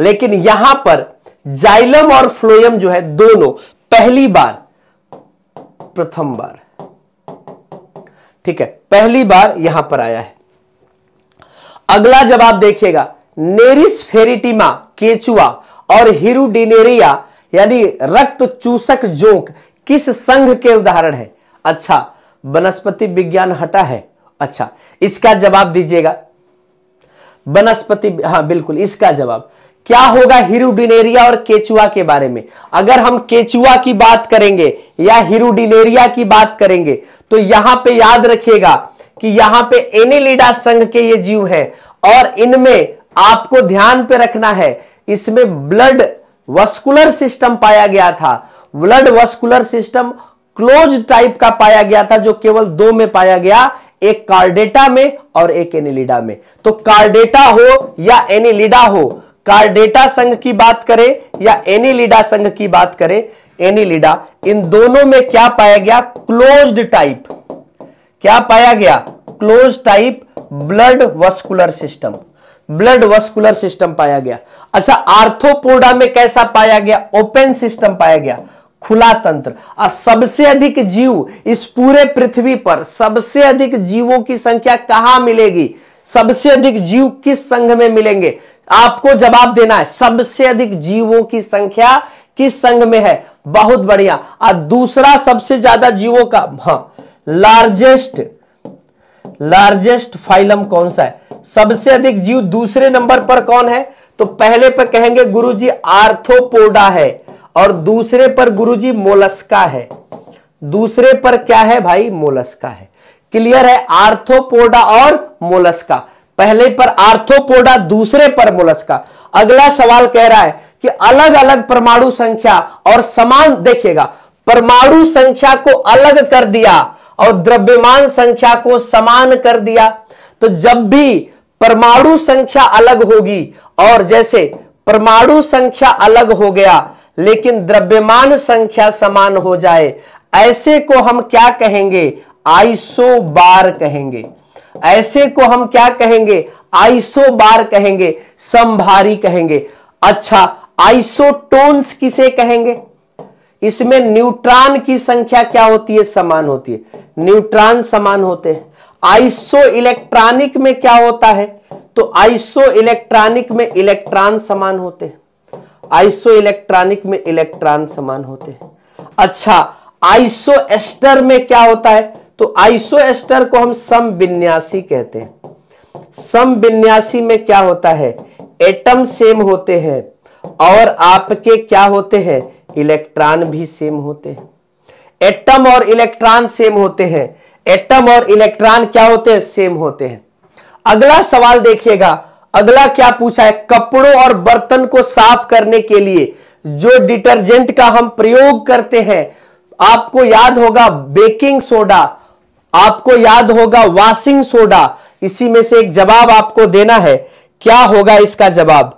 लेकिन यहां पर जाइलम और फ्लोयम जो है दोनों पहली बार प्रथम बार ठीक है पहली बार यहां पर आया है अगला जवाब देखिएगा नेरिस फेरिटिमा केचुआ और हिरुडिनेरिया यानी रक्त चूसक जोंक किस संघ के उदाहरण है अच्छा वनस्पति विज्ञान हटा है अच्छा इसका जवाब दीजिएगा वनस्पति हाँ बिल्कुल इसका जवाब क्या होगा हिरुडिनेरिया और केचुआ के बारे में अगर हम केचुआ की बात करेंगे या हिरुडिनेरिया की बात करेंगे तो यहां पे याद रखिएगा कि यहां पे एनिलिडा संघ के ये जीव हैं और इनमें आपको ध्यान पे रखना है इसमें ब्लड वस्कुलर सिस्टम पाया गया था blood vascular system close type का पाया गया था जो केवल दो में पाया गया एक कार्डेटा में और एक एनिलिडा में तो कार्डेटा हो या एनिलिडा हो कार्डेटा संघ की बात करें या एनीलिडा संघ की बात करें एनीलिडा इन दोनों में क्या पाया गया क्लोज्ड टाइप क्या पाया गया close type blood vascular system blood vascular system पाया गया अच्छा आर्थोपोडा में कैसा पाया गया ओपन सिस्टम पाया गया खुला तंत्र और सबसे अधिक जीव इस पूरे पृथ्वी पर सबसे अधिक जीवों की संख्या कहां मिलेगी सबसे अधिक जीव किस संघ में मिलेंगे आपको जवाब देना है सबसे अधिक जीवों की संख्या किस संघ में है बहुत बढ़िया और दूसरा सबसे ज्यादा जीवों का हाँ लार्जेस्ट लार्जेस्ट फाइलम कौन सा है सबसे अधिक जीव दूसरे नंबर पर कौन है तो पहले पर कहेंगे गुरुजी आर्थोपोडा है और दूसरे पर गुरुजी मोलस्का है दूसरे पर क्या है भाई मोलस्का है क्लियर है आर्थोपोडा और मोलस्का पहले पर आर्थोपोडा दूसरे पर मोलस्का अगला सवाल कह रहा है कि अलग अलग परमाणु संख्या और समान देखिएगा परमाणु संख्या को अलग कर दिया और द्रव्यमान संख्या को समान कर दिया तो जब भी परमाणु संख्या अलग होगी और जैसे परमाणु संख्या अलग हो गया लेकिन द्रव्यमान संख्या समान हो जाए ऐसे को हम क्या कहेंगे आइसोबार कहेंगे ऐसे को हम क्या कहेंगे आइसोबार कहेंगे संभारी कहेंगे अच्छा आइसोटोन्स किसे कहेंगे इसमें न्यूट्रॉन की संख्या क्या होती है समान होती है न्यूट्रॉन समान होते हैं आइसो इलेक्ट्रॉनिक में क्या होता है तो आइसो इलेक्ट्रॉनिक में इलेक्ट्रॉन समान होते हैं आइसो इलेक्ट्रॉनिक में इलेक्ट्रॉन समान होते हैं अच्छा आइसो एस्टर में क्या होता है तो आइसोएस्टर को हम सम विन्यासी कहते हैं सम विन्यासी में क्या होता है एटम सेम होते हैं और आपके क्या होते हैं इलेक्ट्रॉन भी सेम होते हैं एटम और इलेक्ट्रॉन सेम होते हैं एटम और इलेक्ट्रॉन क्या होते हैं सेम होते हैं अगला सवाल देखिएगा अगला क्या पूछा है कपड़ों और बर्तन को साफ करने के लिए जो डिटर्जेंट का हम प्रयोग करते हैं आपको याद होगा बेकिंग सोडा आपको याद होगा वाशिंग सोडा इसी में से एक जवाब आपको देना है क्या होगा इसका जवाब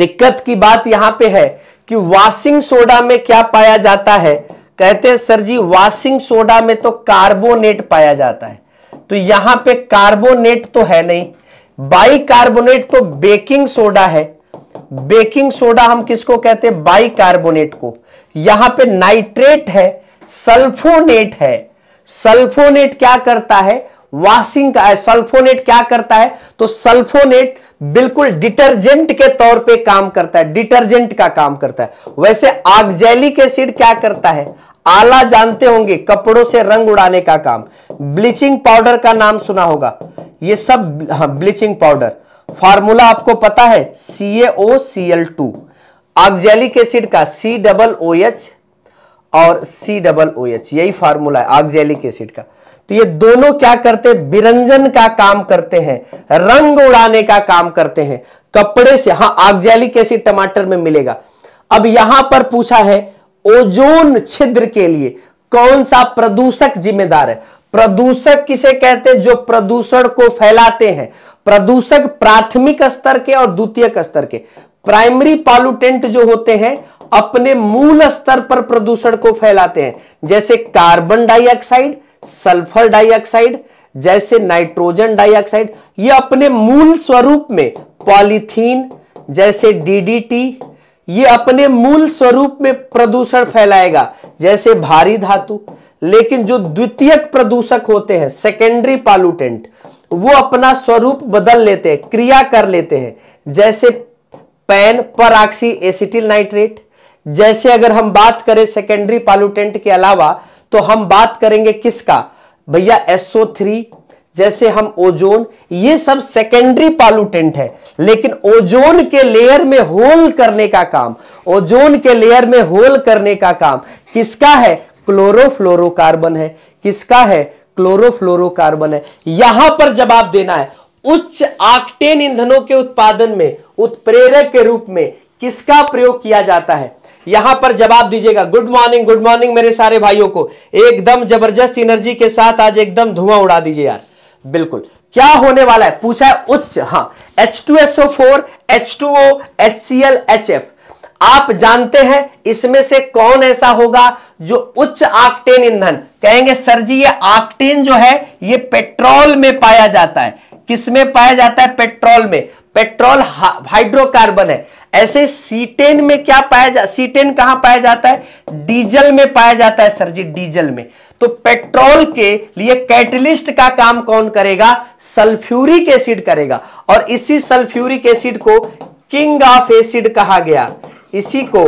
दिक्कत की बात यहां पे है कि वाशिंग सोडा में क्या पाया जाता है कहते हैं सर जी वाशिंग सोडा में तो कार्बोनेट पाया जाता है तो यहां पे कार्बोनेट तो है नहीं बाई कार्बोनेट तो बेकिंग सोडा है बेकिंग सोडा हम किसको कहते हैं बाई कार्बोनेट को यहां पे नाइट्रेट है सल्फोनेट है सल्फोनेट क्या करता है वॉशिंग का सल्फोनेट क्या करता है तो सल्फोनेट बिल्कुल डिटर्जेंट के तौर पे काम करता है डिटर्जेंट का काम करता है वैसे आगजेलिक एसिड क्या करता है आला जानते होंगे कपड़ों से रंग उड़ाने का काम ब्लीचिंग पाउडर का नाम सुना होगा ये सब हाँ ब्लीचिंग पाउडर फार्मूला आपको पता है C L two oxalic acid का सी डबल ओ एच और सी डबल ओ एच यही फार्मूला है ऑक्जेलिक एसिड का तो ये दोनों क्या करते विरंजन का काम करते हैं रंग उड़ाने का काम करते हैं कपड़े तो से हाँ ऑक्जेलिक एसिड टमाटर में मिलेगा अब यहां पर पूछा है ओजोन छिद्र के लिए कौन सा प्रदूषक जिम्मेदार है प्रदूषक किसे कहते हैं जो प्रदूषण को फैलाते हैं प्रदूषक प्राथमिक स्तर के और द्वितीयक स्तर के प्राइमरी पॉल्यूटेंट जो होते हैं अपने मूल स्तर पर प्रदूषण को फैलाते हैं जैसे कार्बन डाइऑक्साइड सल्फर डाइऑक्साइड जैसे नाइट्रोजन डाइऑक्साइड ये अपने मूल स्वरूप में पॉलीथीन जैसे डीडीटी ये अपने मूल स्वरूप में प्रदूषण फैलाएगा जैसे भारी धातु लेकिन जो द्वितीयक प्रदूषक होते हैं सेकेंडरी पालूटेंट वो अपना स्वरूप बदल लेते हैं क्रिया कर लेते हैं जैसे पैन पर एसिटिल नाइट्रेट जैसे अगर हम बात करें सेकेंडरी पॉल्यूटेंट के अलावा तो हम बात करेंगे किसका भैया एसओ थ्री जैसे हम ओजोन ये सब सेकेंडरी पालूटेंट है लेकिन ओजोन के लेयर में होल करने का काम ओजोन के लेयर में होल करने का काम किसका है क्लोरोफ्लोरोकार्बन है किसका है क्लोरोफ्लोरोकार्बन है यहां पर जवाब देना है उच्च आक्टेन ईंधनों के उत्पादन में उत्प्रेरक के रूप में किसका प्रयोग किया जाता है यहां पर जवाब दीजिएगा गुड मॉर्निंग गुड मॉर्निंग मेरे सारे भाइयों को एकदम जबरदस्त एनर्जी के साथ आज एकदम धुआं उड़ा दीजिए यार बिल्कुल क्या होने वाला है पूछा है उच्च हाँ H two S O four H two O H C L H F आप जानते हैं इसमें से कौन ऐसा होगा जो उच्च आक्टेन ईंधन कहेंगे सर जी ये आक्टेन जो है ये पेट्रोल में पाया जाता है किसमें पाया जाता है पेट्रोल में पेट्रोल हाइड्रोकार्बन है ऐसे सीटेन में क्या पाया जा सीटेन कहां पाया जाता है डीजल में पाया जाता है सर जी डीजल में तो पेट्रोल के लिए कैटलिस्ट का काम कौन करेगा सल्फ्यूरिक एसिड करेगा और इसी सल्फ्यूरिक एसिड को किंग ऑफ एसिड कहा गया इसी को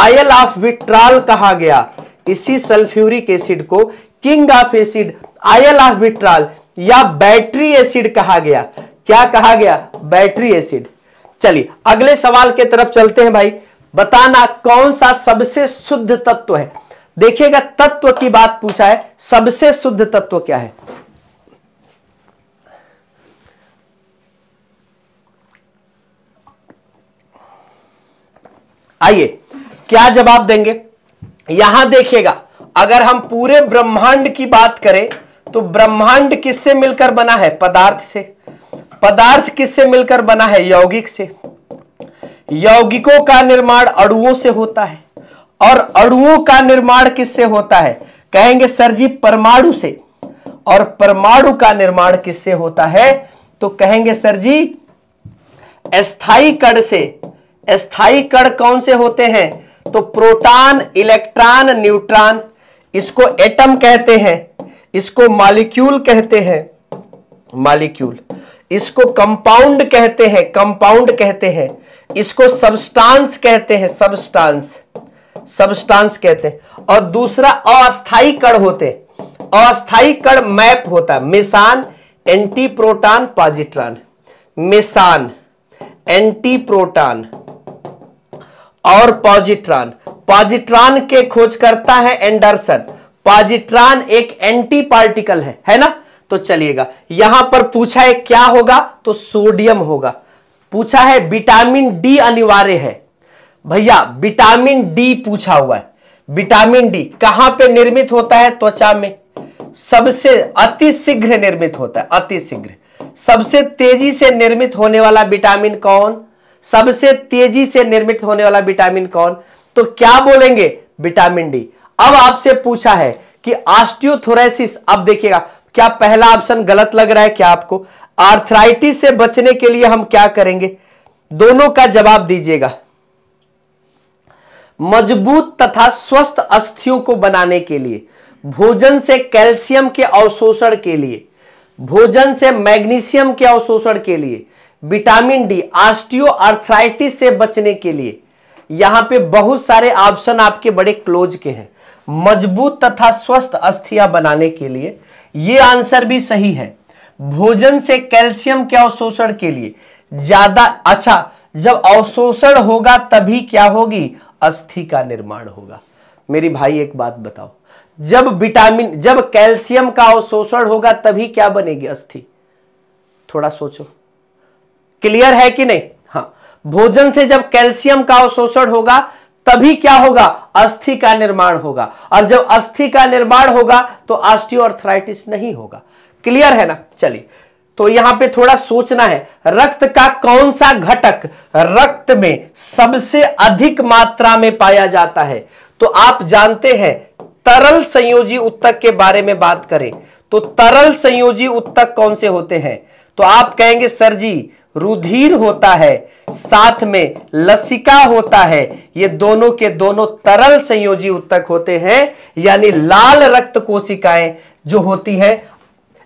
आयल ऑफ विट्रॉल कहा गया इसी सल्फ्यूरिक एसिड को king of acid oil of vitriol या बैटरी एसिड कहा गया क्या कहा गया बैटरी एसिड चलिए अगले सवाल के तरफ चलते हैं भाई बताना कौन सा सबसे शुद्ध तत्व है देखिएगा तत्व की बात पूछा है सबसे शुद्ध तत्व क्या है आइए क्या जवाब देंगे यहां देखिएगा अगर हम पूरे ब्रह्मांड की बात करें तो ब्रह्मांड किससे मिलकर बना है पदार्थ से पदार्थ किससे मिलकर बना है यौगिक से यौगिकों का निर्माण अड़ुओं से होता है और अड़ुओं का निर्माण किससे होता है कहेंगे सर जी परमाणु से और परमाणु का निर्माण किससे होता है तो कहेंगे सर जी स्थाई कण से स्थाई कण कौन से होते हैं तो प्रोटॉन इलेक्ट्रॉन न्यूट्रॉन इसको एटम कहते हैं इसको मालिक्यूल कहते हैं मालिक्यूल इसको कंपाउंड कहते हैं कंपाउंड कहते हैं इसको सबस्टांस कहते हैं सबस्टांस सबस्टांस कहते हैं और दूसरा अस्थाई कण होते अस्थाई कण मैप होता है meson antiproton positron meson antiproton और पॉजिट्रॉन पॉजिट्रॉन के खोज करता है एंडरसन पॉजिट्रॉन एक एंटी पार्टिकल है है ना तो चलिएगा यहां पर पूछा है क्या होगा तो सोडियम होगा पूछा है विटामिन डी अनिवार्य है भैया विटामिन डी पूछा हुआ है विटामिन डी कहां पे निर्मित होता है त्वचा में सबसे अति शीघ्र निर्मित होता है अति शीघ्र सबसे तेजी से निर्मित होने वाला विटामिन कौन सबसे तेजी से निर्मित होने वाला विटामिन कौन तो क्या बोलेंगे विटामिन डी अब आपसे पूछा है कि ऑस्टियोथोरेसिस अब देखिएगा क्या पहला ऑप्शन गलत लग रहा है क्या आपको आर्थराइटिस से बचने के लिए हम क्या करेंगे दोनों का जवाब दीजिएगा मजबूत तथा स्वस्थ अस्थियों को बनाने के लिए भोजन से कैल्शियम के अवशोषण के लिए भोजन से मैग्नीशियम के अवशोषण के लिए विटामिन डी आस्टियो आर्थराइटिस से बचने के लिए यहां पे बहुत सारे ऑप्शन आपके बड़े क्लोज के हैं मजबूत तथा स्वस्थ अस्थियां बनाने के लिए यह आंसर भी सही है भोजन से कैल्शियम के अवशोषण के लिए ज्यादा अच्छा जब अवशोषण होगा तभी क्या होगी अस्थि का निर्माण होगा मेरी भाई एक बात बताओ जब विटामिन जब कैल्शियम का अवशोषण होगा तभी क्या बनेगी अस्थि थोड़ा सोचो क्लियर है कि नहीं हाँ भोजन से जब कैल्शियम का अवशोषण होगा तभी क्या होगा अस्थि का निर्माण होगा और जब अस्थि का निर्माण होगा तो आस्टियोआर्थराइटिस नहीं होगा क्लियर है ना चलिए तो यहां पे थोड़ा सोचना है रक्त का कौन सा घटक रक्त में सबसे अधिक मात्रा में पाया जाता है तो आप जानते हैं तरल संयोजी उत्तक के बारे में बात करें तो तरल संयोजी उत्तक कौन से होते हैं तो आप कहेंगे सर जी रुधिर होता है साथ में लसिका होता है ये दोनों के दोनों तरल संयोजी उत्तक होते हैं यानी लाल रक्त कोशिकाएं जो होती है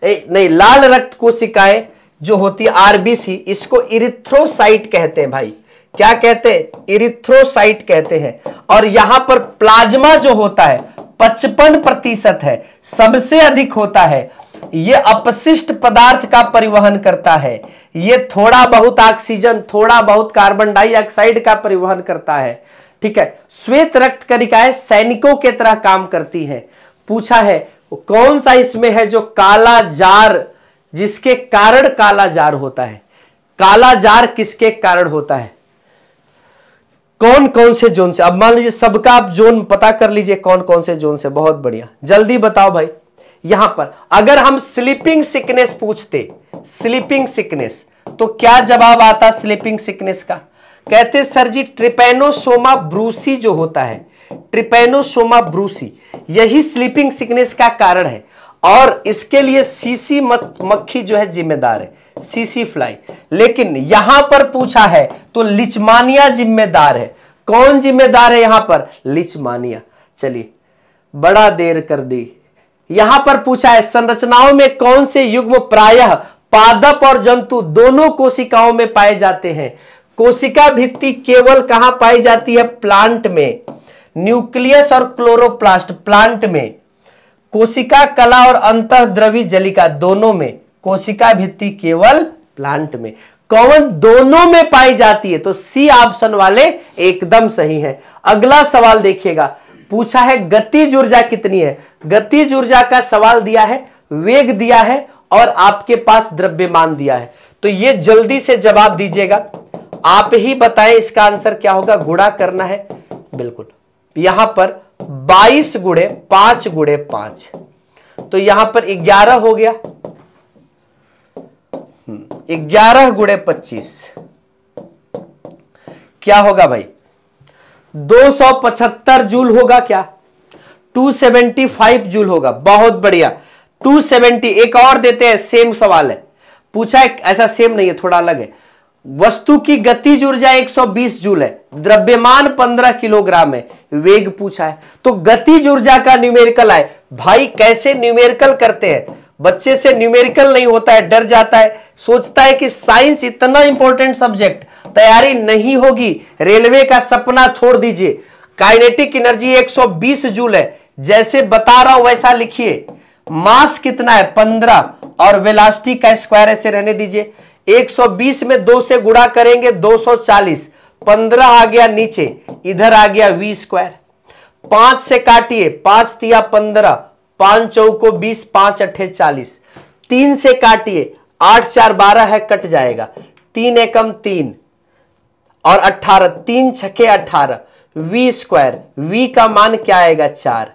ए, नहीं लाल रक्त कोशिकाएं जो होती है आरबीसी इसको इरिथ्रोसाइट कहते हैं भाई क्या कहते हैं इरिथ्रोसाइट कहते हैं और यहां पर प्लाज्मा जो होता है पचपन प्रतिशत है सबसे अधिक होता है ये अपशिष्ट पदार्थ का परिवहन करता है ये थोड़ा बहुत ऑक्सीजन थोड़ा बहुत कार्बन डाइऑक्साइड का परिवहन करता है ठीक है श्वेत रक्त कणिकाएं सैनिकों के तरह काम करती है पूछा है कौन सा इसमें है जो काला जार जिसके कारण काला जार होता है काला जार किसके कारण होता है कौन कौन से जोन से अब मान लीजिए सबका आप जोन पता कर लीजिए कौन कौन से जोन से बहुत बढ़िया जल्दी बताओ भाई यहां पर अगर हम स्लीपिंग सिकनेस पूछते स्लीपिंग सिकनेस तो क्या जवाब आता स्लीपिंग सिकनेस का कहते सर जी ट्रिपेनोसोमा ब्रूसी जो होता है ट्रिपेनोसोमा ब्रूसी यही स्लीपिंग सिकनेस का कारण है और इसके लिए सीसी मक्खी जो है जिम्मेदार है सीसी फ्लाई लेकिन यहां पर पूछा है तो लिचमानिया जिम्मेदार है कौन जिम्मेदार है यहां पर लिचमानिया चलिए बड़ा देर कर दी यहां पर पूछा है संरचनाओं में कौन से युग्म प्रायः पादप और जंतु दोनों कोशिकाओं में पाए जाते हैं कोशिका भित्ति केवल कहां पाई जाती है प्लांट में न्यूक्लियस और क्लोरोप्लास्ट प्लांट में कोशिका कला और अंत द्रवी जलिका दोनों में कोशिका भित्ति केवल प्लांट में कौन दोनों में पाई जाती है तो सी ऑप्शन वाले एकदम सही है अगला सवाल देखिएगा पूछा है गतिज ऊर्जा कितनी है गतिज ऊर्जा का सवाल दिया है वेग दिया है और आपके पास द्रव्यमान दिया है तो ये जल्दी से जवाब दीजिएगा आप ही बताएं इसका आंसर क्या होगा गुड़ा करना है बिल्कुल यहां पर 22 गुड़े पांच गुड़े पांच तो यहां पर 11 हो गया 11 गुड़े 25 क्या होगा भाई 275 जूल होगा क्या 275 जूल होगा बहुत बढ़िया 270 एक और देते हैं सेम सवाल है पूछा है ऐसा सेम नहीं है थोड़ा अलग है वस्तु की एक ऊर्जा 120 जूल है द्रव्यमान 15 किलोग्राम है वेग पूछा है तो गति ऊर्जा का न्यूमेरिकल आए भाई कैसे न्यूमेरिकल करते हैं बच्चे से न्यूमेरिकल नहीं होता है डर जाता है सोचता है कि साइंस इतना इंपॉर्टेंट सब्जेक्ट तैयारी नहीं होगी रेलवे का सपना छोड़ दीजिए काइनेटिक एनर्जी 120 जूल है जैसे बता रहा हूं वैसा लिखिए मास कितना है 15 और वेलास्टिक का स्क्वायर ऐसे रहने दीजिए 120 में दो से गुड़ा करेंगे 240 पंद्रह आ गया नीचे इधर आ गया वी स्क्वायर पांच से काटिए पांच तिया पंद्रह पांच चौको को बीस पांच अट्ठे चालीस तीन से काटिए आठ चार बारह है कट जाएगा तीन एकम तीन और अठारह तीन छके अठारह वी स्क्वायर वी का मान क्या आएगा चार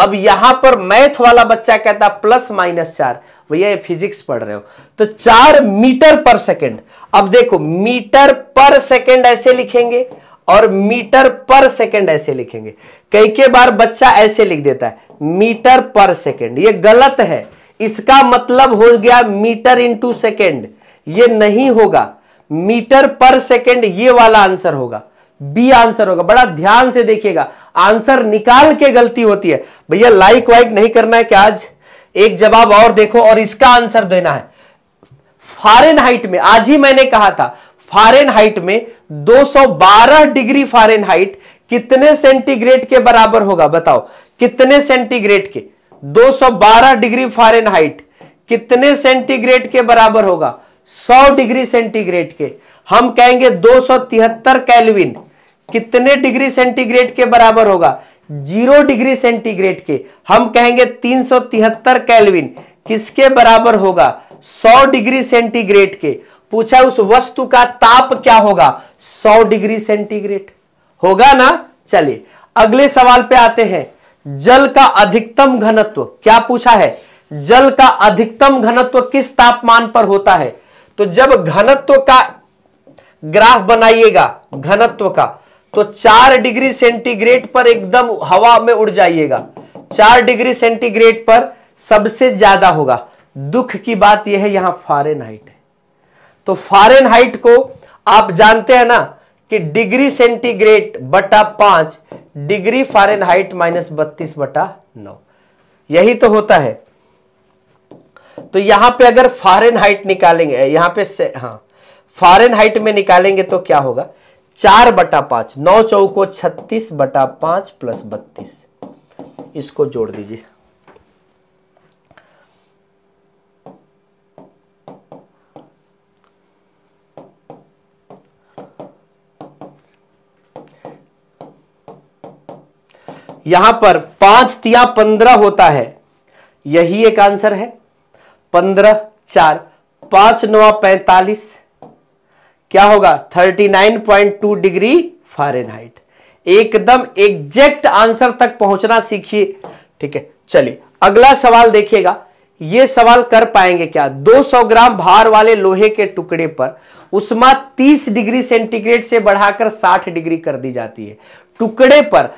अब यहां पर मैथ वाला बच्चा कहता प्लस माइनस चार भैया ये फिजिक्स पढ़ रहे हो तो चार मीटर पर सेकेंड अब देखो मीटर पर सेकेंड ऐसे लिखेंगे और मीटर पर सेकेंड ऐसे लिखेंगे कई के बार बच्चा ऐसे लिख देता है मीटर पर सेकेंड ये गलत है इसका मतलब हो गया मीटर इंटू सेकेंड ये नहीं होगा मीटर पर सेकेंड ये वाला आंसर होगा बी आंसर होगा बड़ा ध्यान से देखिएगा आंसर निकाल के गलती होती है भैया लाइक वाइक नहीं करना है क्या आज एक जवाब और देखो और इसका आंसर देना है फॉरेन हाइट में आज ही मैंने कहा था फारेनहाइट में 212 डिग्री फारेनहाइट कितने सेंटीग्रेड के बराबर होगा बताओ कितने सेंटीग्रेड के 212 डिग्री फारेनहाइट कितने सेंटीग्रेड के बराबर होगा 100 डिग्री सेंटीग्रेड के हम कहेंगे 273 केल्विन कितने डिग्री सेंटीग्रेड के बराबर होगा जीरो डिग्री सेंटीग्रेड के हम कहेंगे 373 कैलविन किसके बराबर होगा 100 डिग्री सेंटीग्रेड के पूछा उस वस्तु का ताप क्या होगा 100 डिग्री सेंटीग्रेड होगा ना चलिए अगले सवाल पे आते हैं जल का अधिकतम घनत्व क्या पूछा है जल का अधिकतम घनत्व किस तापमान पर होता है तो जब घनत्व का ग्राफ बनाइएगा घनत्व का तो चार डिग्री सेंटीग्रेड पर एकदम हवा में उड़ जाइएगा चार डिग्री सेंटीग्रेड पर सबसे ज्यादा होगा दुख की बात यह है यहां फारेनहाइट है तो हाइट को आप जानते हैं ना कि डिग्री सेंटीग्रेड बटा पांच डिग्री फॉरन हाइट माइनस बत्तीस बटा नौ यही तो होता है तो यहां पे अगर फॉरन हाइट निकालेंगे यहां पे से, हाँ हाइट में निकालेंगे तो क्या होगा चार बटा पांच नौ चौको छत्तीस बटा पांच प्लस बत्तीस इसको जोड़ दीजिए यहां पर पांच तिया पंद्रह होता है यही एक आंसर है पंद्रह चार पांच नौ पैंतालीस क्या होगा thirty nine point two degree Fahrenheit एकदम एग्जैक्ट आंसर तक पहुंचना सीखिए ठीक है चलिए अगला सवाल देखिएगा यह सवाल कर पाएंगे क्या 200 ग्राम भार वाले लोहे के टुकड़े पर उष्मा 30 डिग्री सेंटीग्रेड से बढ़ाकर 60 डिग्री कर दी जाती है टुकड़े पर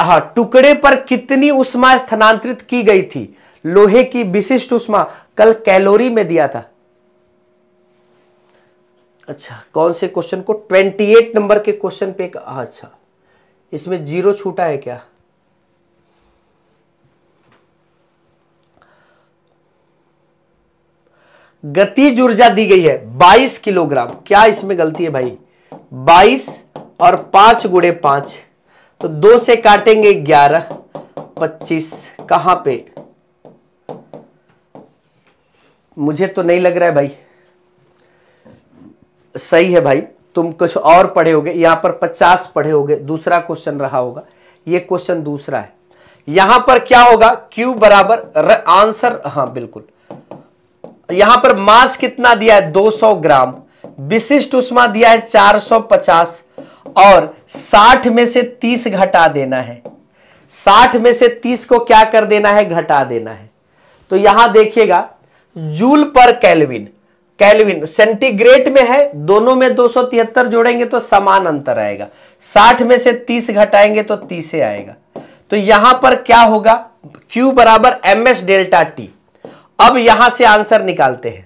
हाँ टुकड़े पर कितनी उष्मा स्थानांतरित की गई थी लोहे की विशिष्ट उष्मा कल कैलोरी में दिया था अच्छा कौन से क्वेश्चन को 28 नंबर के क्वेश्चन पे अच्छा इसमें जीरो छूटा है क्या गति ऊर्जा दी गई है 22 किलोग्राम क्या इसमें गलती है भाई 22 और 5 गुड़े पांच तो दो से काटेंगे ग्यारह पच्चीस कहां पे मुझे तो नहीं लग रहा है भाई सही है भाई तुम कुछ और पढ़े होगे यहां पर पचास पढ़े होगे दूसरा क्वेश्चन रहा होगा ये क्वेश्चन दूसरा है यहां पर क्या होगा Q बराबर आंसर हाँ बिल्कुल यहां पर मास कितना दिया है 200 ग्राम विशिष्ट उष्मा दिया है 450 और 60 में से 30 घटा देना है 60 में से 30 को क्या कर देना है घटा देना है तो यहां देखिएगा जूल पर कैलविन कैलविन सेंटीग्रेड में है दोनों में 273 जोड़ेंगे तो समान अंतर आएगा 60 में से 30 घटाएंगे तो 30 आएगा तो यहां पर क्या होगा Q बराबर एम एस डेल्टा टी अब यहां से आंसर निकालते हैं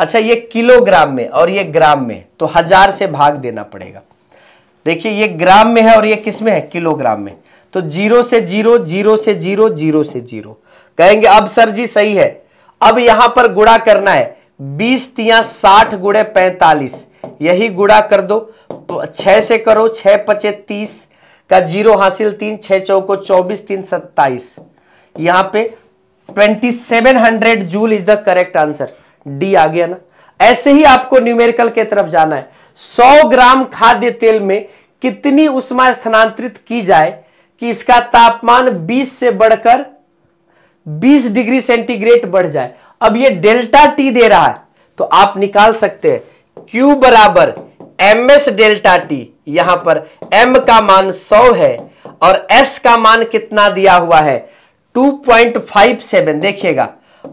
अच्छा ये किलोग्राम में और ये ग्राम में तो हजार से भाग देना पड़ेगा देखिए ये ग्राम में है और ये किस में है किलोग्राम में तो जीरो से जीरो जीरो से जीरो जीरो से जीरो कहेंगे अब सर जी सही है अब यहां पर गुड़ा करना है बीस तिया साठ गुड़े पैंतालीस यही गुड़ा कर दो छह से करो छह पचे तीस का जीरो हासिल तीन छह चौको चौबीस तीन सत्ताईस यहां पे twenty seven hundred joule is the correct answer D आ गया ना ऐसे ही आपको न्यूमेरिकल के तरफ जाना है 100 ग्राम खाद्य तेल में कितनी उष्मा स्थानांतरित की जाए कि इसका तापमान 20 से बढ़कर 20 डिग्री सेंटीग्रेड बढ़ जाए अब ये डेल्टा टी दे रहा है तो आप निकाल सकते हैं Q बराबर एम एस डेल्टा टी यहां पर M का मान 100 है और S का मान कितना दिया हुआ है 2.57 देखिएगा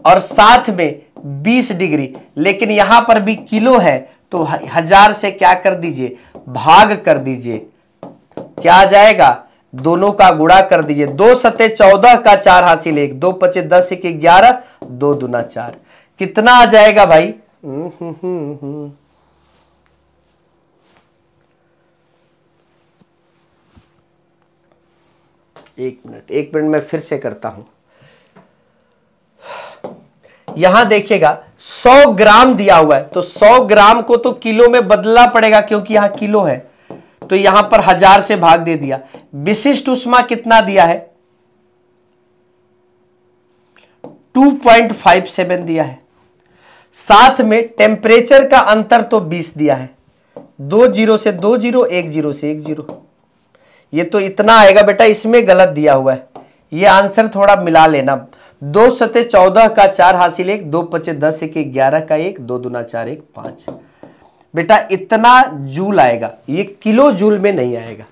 और साथ में बीस डिग्री लेकिन यहां पर भी किलो है तो हजार से क्या कर दीजिए भाग कर दीजिए क्या आ जाएगा दोनों का गुणा कर दीजिए दो सते चौदह का चार हासिल एक दो पचे दस एक ग्यारह दो दुना चार कितना आ जाएगा भाई एक मिनट एक मिनट में फिर से करता हूं यहां देखिएगा 100 ग्राम दिया हुआ है तो 100 ग्राम को तो किलो में बदलना पड़ेगा क्योंकि यहां किलो है तो यहां पर हजार से भाग दे दिया विशिष्ट उष्मा कितना दिया है 2.57 दिया है साथ में टेम्परेचर का अंतर तो 20 दिया है दो जीरो से दो जीरो एक जीरो से एक जीरो ये तो इतना आएगा बेटा इसमें गलत दिया हुआ है ये आंसर थोड़ा मिला लेना दो सते चौदह का चार हासिल एक दो पचे दस एक ग्यारह का एक दो दुना चार एक पांच बेटा इतना जूल आएगा ये किलो जूल में नहीं आएगा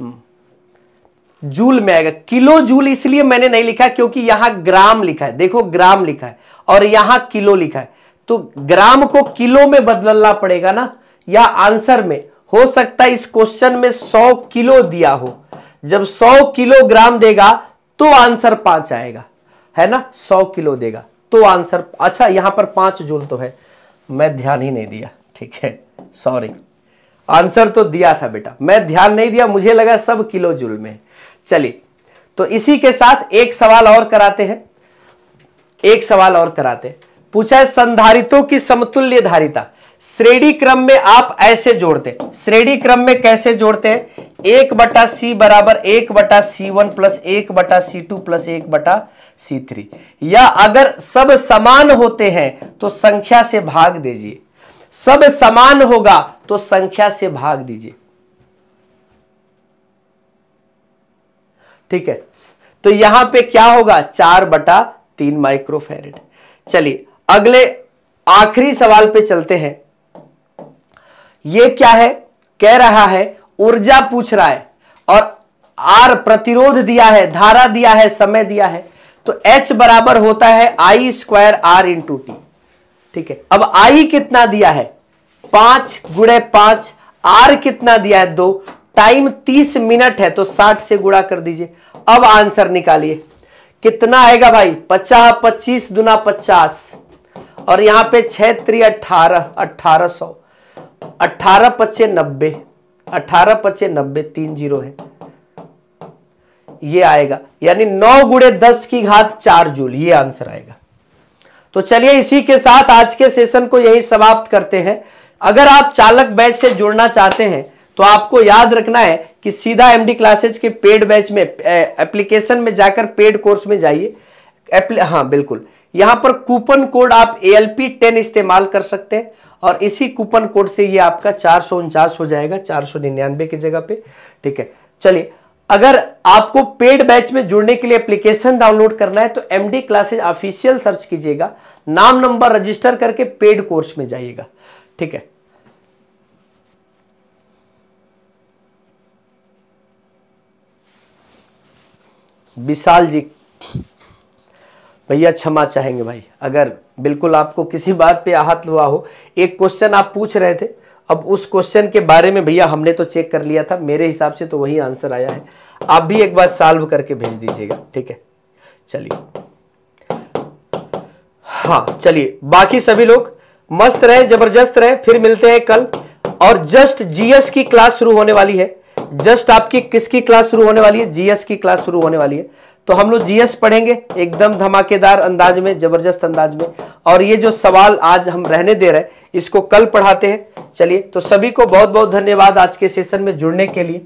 हम्म। जूल में आएगा किलो जूल इसलिए मैंने नहीं लिखा क्योंकि यहां ग्राम लिखा है देखो ग्राम लिखा है और यहां किलो लिखा है तो ग्राम को किलो में बदलना पड़ेगा ना या आंसर में हो सकता है इस क्वेश्चन में 100 किलो दिया हो जब 100 किलोग्राम देगा तो आंसर पांच आएगा है ना सौ किलो देगा तो आंसर अच्छा यहां पर पांच जूल तो है मैं ध्यान ही नहीं दिया ठीक है सॉरी आंसर तो दिया था बेटा मैं ध्यान नहीं दिया मुझे लगा सब किलो जूल में चलिए तो इसी के साथ एक सवाल और कराते हैं एक सवाल और कराते पूछा है संधारितों की समतुल्य धारिता श्रेणी क्रम में आप ऐसे जोड़ते श्रेणी क्रम में कैसे जोड़ते हैं एक बटा सी बराबर एक बटा सी वन प्लस एक बटा सी टू प्लस एक बटा सी थ्री या अगर सब समान होते हैं तो संख्या से भाग दीजिए सब समान होगा तो संख्या से भाग दीजिए ठीक है तो यहां पे क्या होगा चार बटा तीन माइक्रोफेरेट चलिए अगले आखिरी सवाल पे चलते हैं ये क्या है कह रहा है ऊर्जा पूछ रहा है और आर प्रतिरोध दिया है धारा दिया है समय दिया है तो एच बराबर होता है I square R two T ठीक है अब आई कितना दिया है पांच गुड़े पांच आर कितना दिया है दो टाइम तीस मिनट है तो साठ से गुड़ा कर दीजिए अब आंसर निकालिए कितना आएगा भाई पचास पच्चीस दुना पचास और यहां पे छह त्री अठारह अठारह सौ अठारह पच्चे नब्बे अठारह पच्चे नब्बे तीन जीरो है ये आएगा यानी नौ गुड़े दस की घात चार जूल ये आंसर आएगा तो चलिए इसी के साथ आज के सेशन को यही समाप्त करते हैं अगर आप चालक बैच से जुड़ना चाहते हैं तो आपको याद रखना है कि सीधा एमडी क्लासेज के पेड बैच में एप्लीकेशन में जाकर पेड कोर्स में जाइए हाँ बिल्कुल यहां पर कूपन कोड आप ए एल पी टेन इस्तेमाल कर सकते हैं और इसी कूपन कोड से ये आपका चार सौ उनचास हो जाएगा चार सौ निन्यानवे की जगह पे ठीक है चलिए अगर आपको पेड बैच में जुड़ने के लिए एप्लीकेशन डाउनलोड करना है तो एमडी क्लासेज ऑफिशियल सर्च कीजिएगा नाम नंबर रजिस्टर करके पेड कोर्स में जाइएगा ठीक है विशाल जी भैया क्षमा चाहेंगे भाई अगर बिल्कुल आपको किसी बात पे आहत हुआ हो एक क्वेश्चन आप पूछ रहे थे अब उस क्वेश्चन के बारे में भैया हमने तो चेक कर लिया था मेरे हिसाब से तो वही आंसर आया है आप भी एक बार सॉल्व करके भेज दीजिएगा ठीक है चलिए हाँ चलिए बाकी सभी लोग मस्त रहें जबरदस्त रहें फिर मिलते हैं कल और जस्ट जीएस की क्लास शुरू होने वाली है जस्ट आपकी किसकी क्लास शुरू होने वाली है जीएस की क्लास शुरू होने वाली है तो हम लोग जीएस पढ़ेंगे एकदम धमाकेदार अंदाज में जबरदस्त अंदाज में और ये जो सवाल आज हम रहने दे रहे हैं इसको कल पढ़ाते हैं चलिए तो सभी को बहुत बहुत धन्यवाद आज के सेशन में जुड़ने के लिए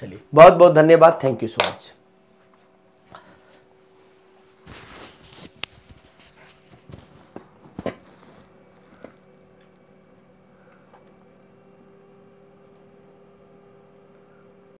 चलिए बहुत बहुत धन्यवाद थैंक यू सो मच